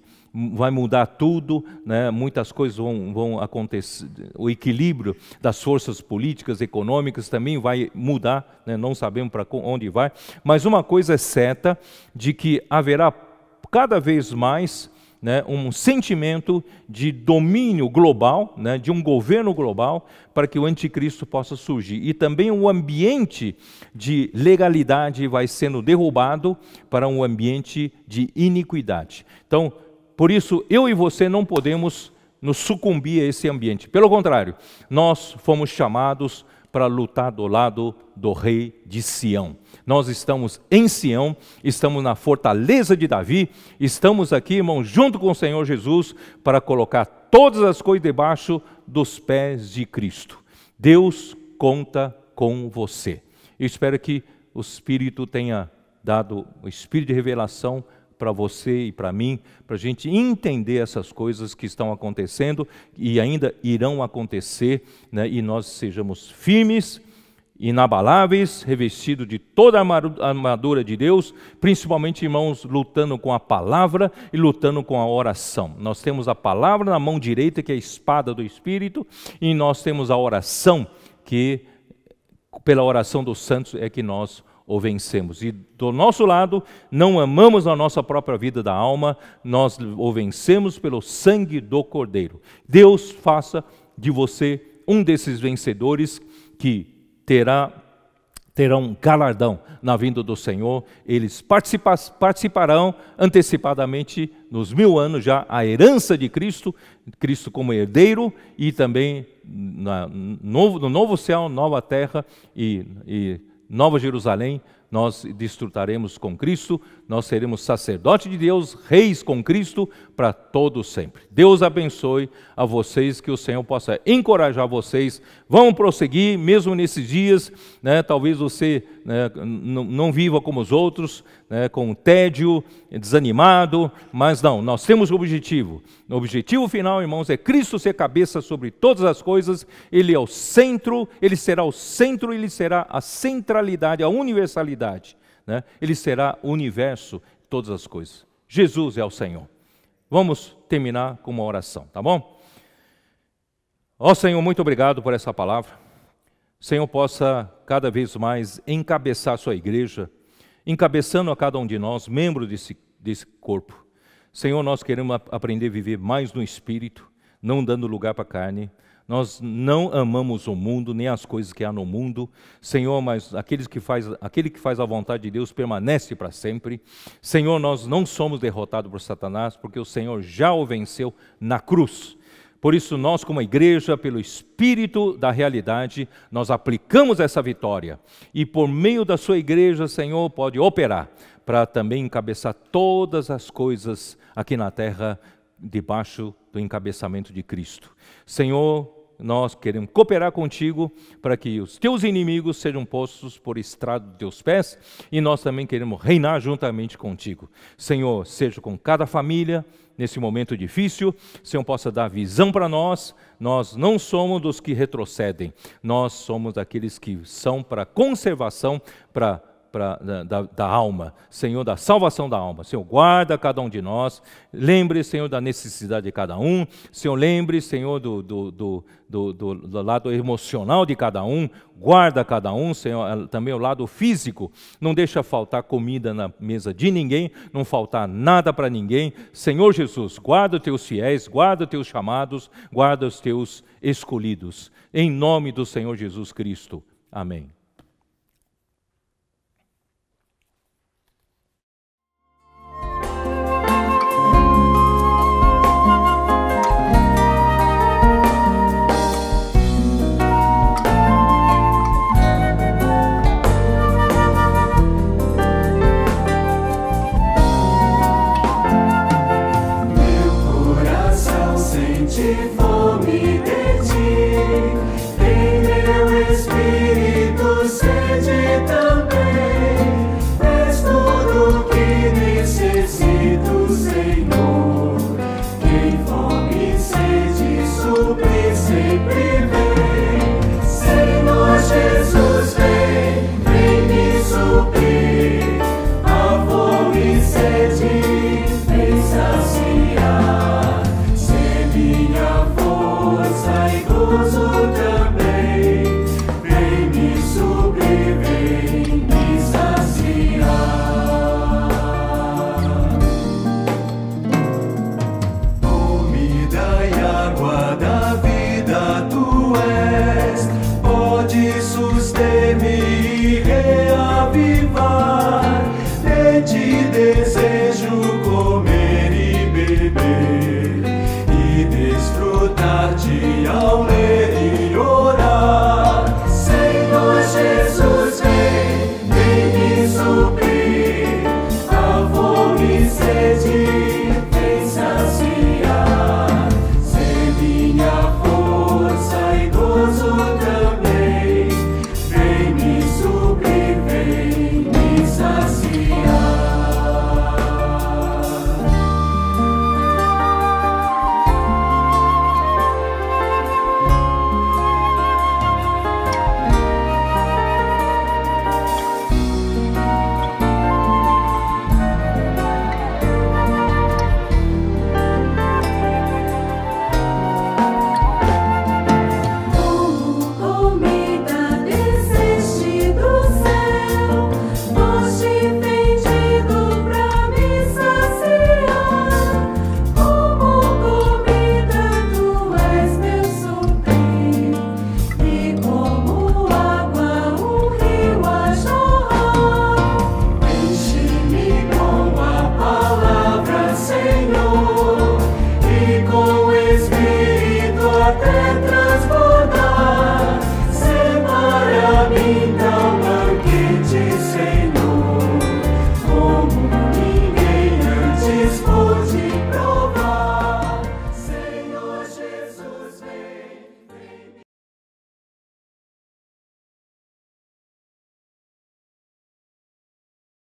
vai mudar tudo, né? muitas coisas vão, vão acontecer, o equilíbrio das forças políticas, econômicas também vai mudar, né? não sabemos para onde vai, mas uma coisa é certa, de que haverá cada vez mais né, um sentimento de domínio global, né, de um governo global, para que o anticristo possa surgir. E também o um ambiente de legalidade vai sendo derrubado para um ambiente de iniquidade. Então, por isso, eu e você não podemos nos sucumbir a esse ambiente. Pelo contrário, nós fomos chamados para lutar do lado do rei de Sião nós estamos em Sião, estamos na fortaleza de Davi, estamos aqui, irmão, junto com o Senhor Jesus, para colocar todas as coisas debaixo dos pés de Cristo. Deus conta com você. Eu espero que o Espírito tenha dado o Espírito de revelação para você e para mim, para a gente entender essas coisas que estão acontecendo e ainda irão acontecer, né, e nós sejamos firmes inabaláveis, revestido de toda a armadura de Deus, principalmente irmãos lutando com a palavra e lutando com a oração. Nós temos a palavra na mão direita, que é a espada do espírito, e nós temos a oração, que pela oração dos santos é que nós o vencemos. E do nosso lado, não amamos a nossa própria vida da alma, nós o vencemos pelo sangue do Cordeiro. Deus faça de você um desses vencedores que terá terão galardão na vinda do Senhor, eles participa participarão antecipadamente nos mil anos já a herança de Cristo, Cristo como herdeiro e também na, no, novo, no novo céu, nova terra e, e Nova Jerusalém nós desfrutaremos com Cristo, nós seremos sacerdote de Deus, reis com Cristo para todo sempre. Deus abençoe a vocês, que o Senhor possa encorajar vocês. Vão prosseguir, mesmo nesses dias, né? Talvez você né, não, viva como os outros, né, com tédio, desanimado, mas não, nós temos um objetivo. O objetivo final, irmãos, é Cristo ser cabeça sobre todas as coisas, Ele é o centro, Ele será o centro, Ele será a centralidade, a universalidade. Né? Ele será o universo, todas as coisas. Jesus é o Senhor. Vamos terminar com uma oração, tá bom? Ó Senhor, muito obrigado por essa palavra. Senhor possa cada vez mais encabeçar sua igreja, encabeçando a cada um de nós, membro desse, desse corpo. Senhor, nós queremos aprender a viver mais no Espírito, não dando lugar para a carne. Nós não amamos o mundo, nem as coisas que há no mundo. Senhor, mas aqueles que faz, aquele que faz a vontade de Deus permanece para sempre. Senhor, nós não somos derrotados por Satanás, porque o Senhor já o venceu na cruz. Por isso, nós, como igreja, pelo espírito da realidade, nós aplicamos essa vitória. E por meio da sua igreja, Senhor, pode operar para também encabeçar todas as coisas aqui na terra, debaixo do encabeçamento de Cristo. Senhor, nós queremos cooperar contigo para que os teus inimigos sejam postos por estrado de teus pés e nós também queremos reinar juntamente contigo. Senhor, seja com cada família nesse momento difícil, Senhor possa dar visão para nós. Nós não somos dos que retrocedem, nós somos daqueles que são para conservação, para pra, da, da alma, Senhor, da salvação da alma. Senhor, guarda cada um de nós. Lembre, Senhor, da necessidade de cada um. Senhor, lembre, Senhor, do, do, do, do, do lado emocional de cada um. Guarda cada um, Senhor, eh, também o lado físico. Não deixa faltar comida na mesa de ninguém, não faltar nada para ninguém. Senhor Jesus, guarda os teus fiéis, guarda os teus chamados, guarda os teus escolhidos. Em nome do Senhor Jesus Cristo. Amém.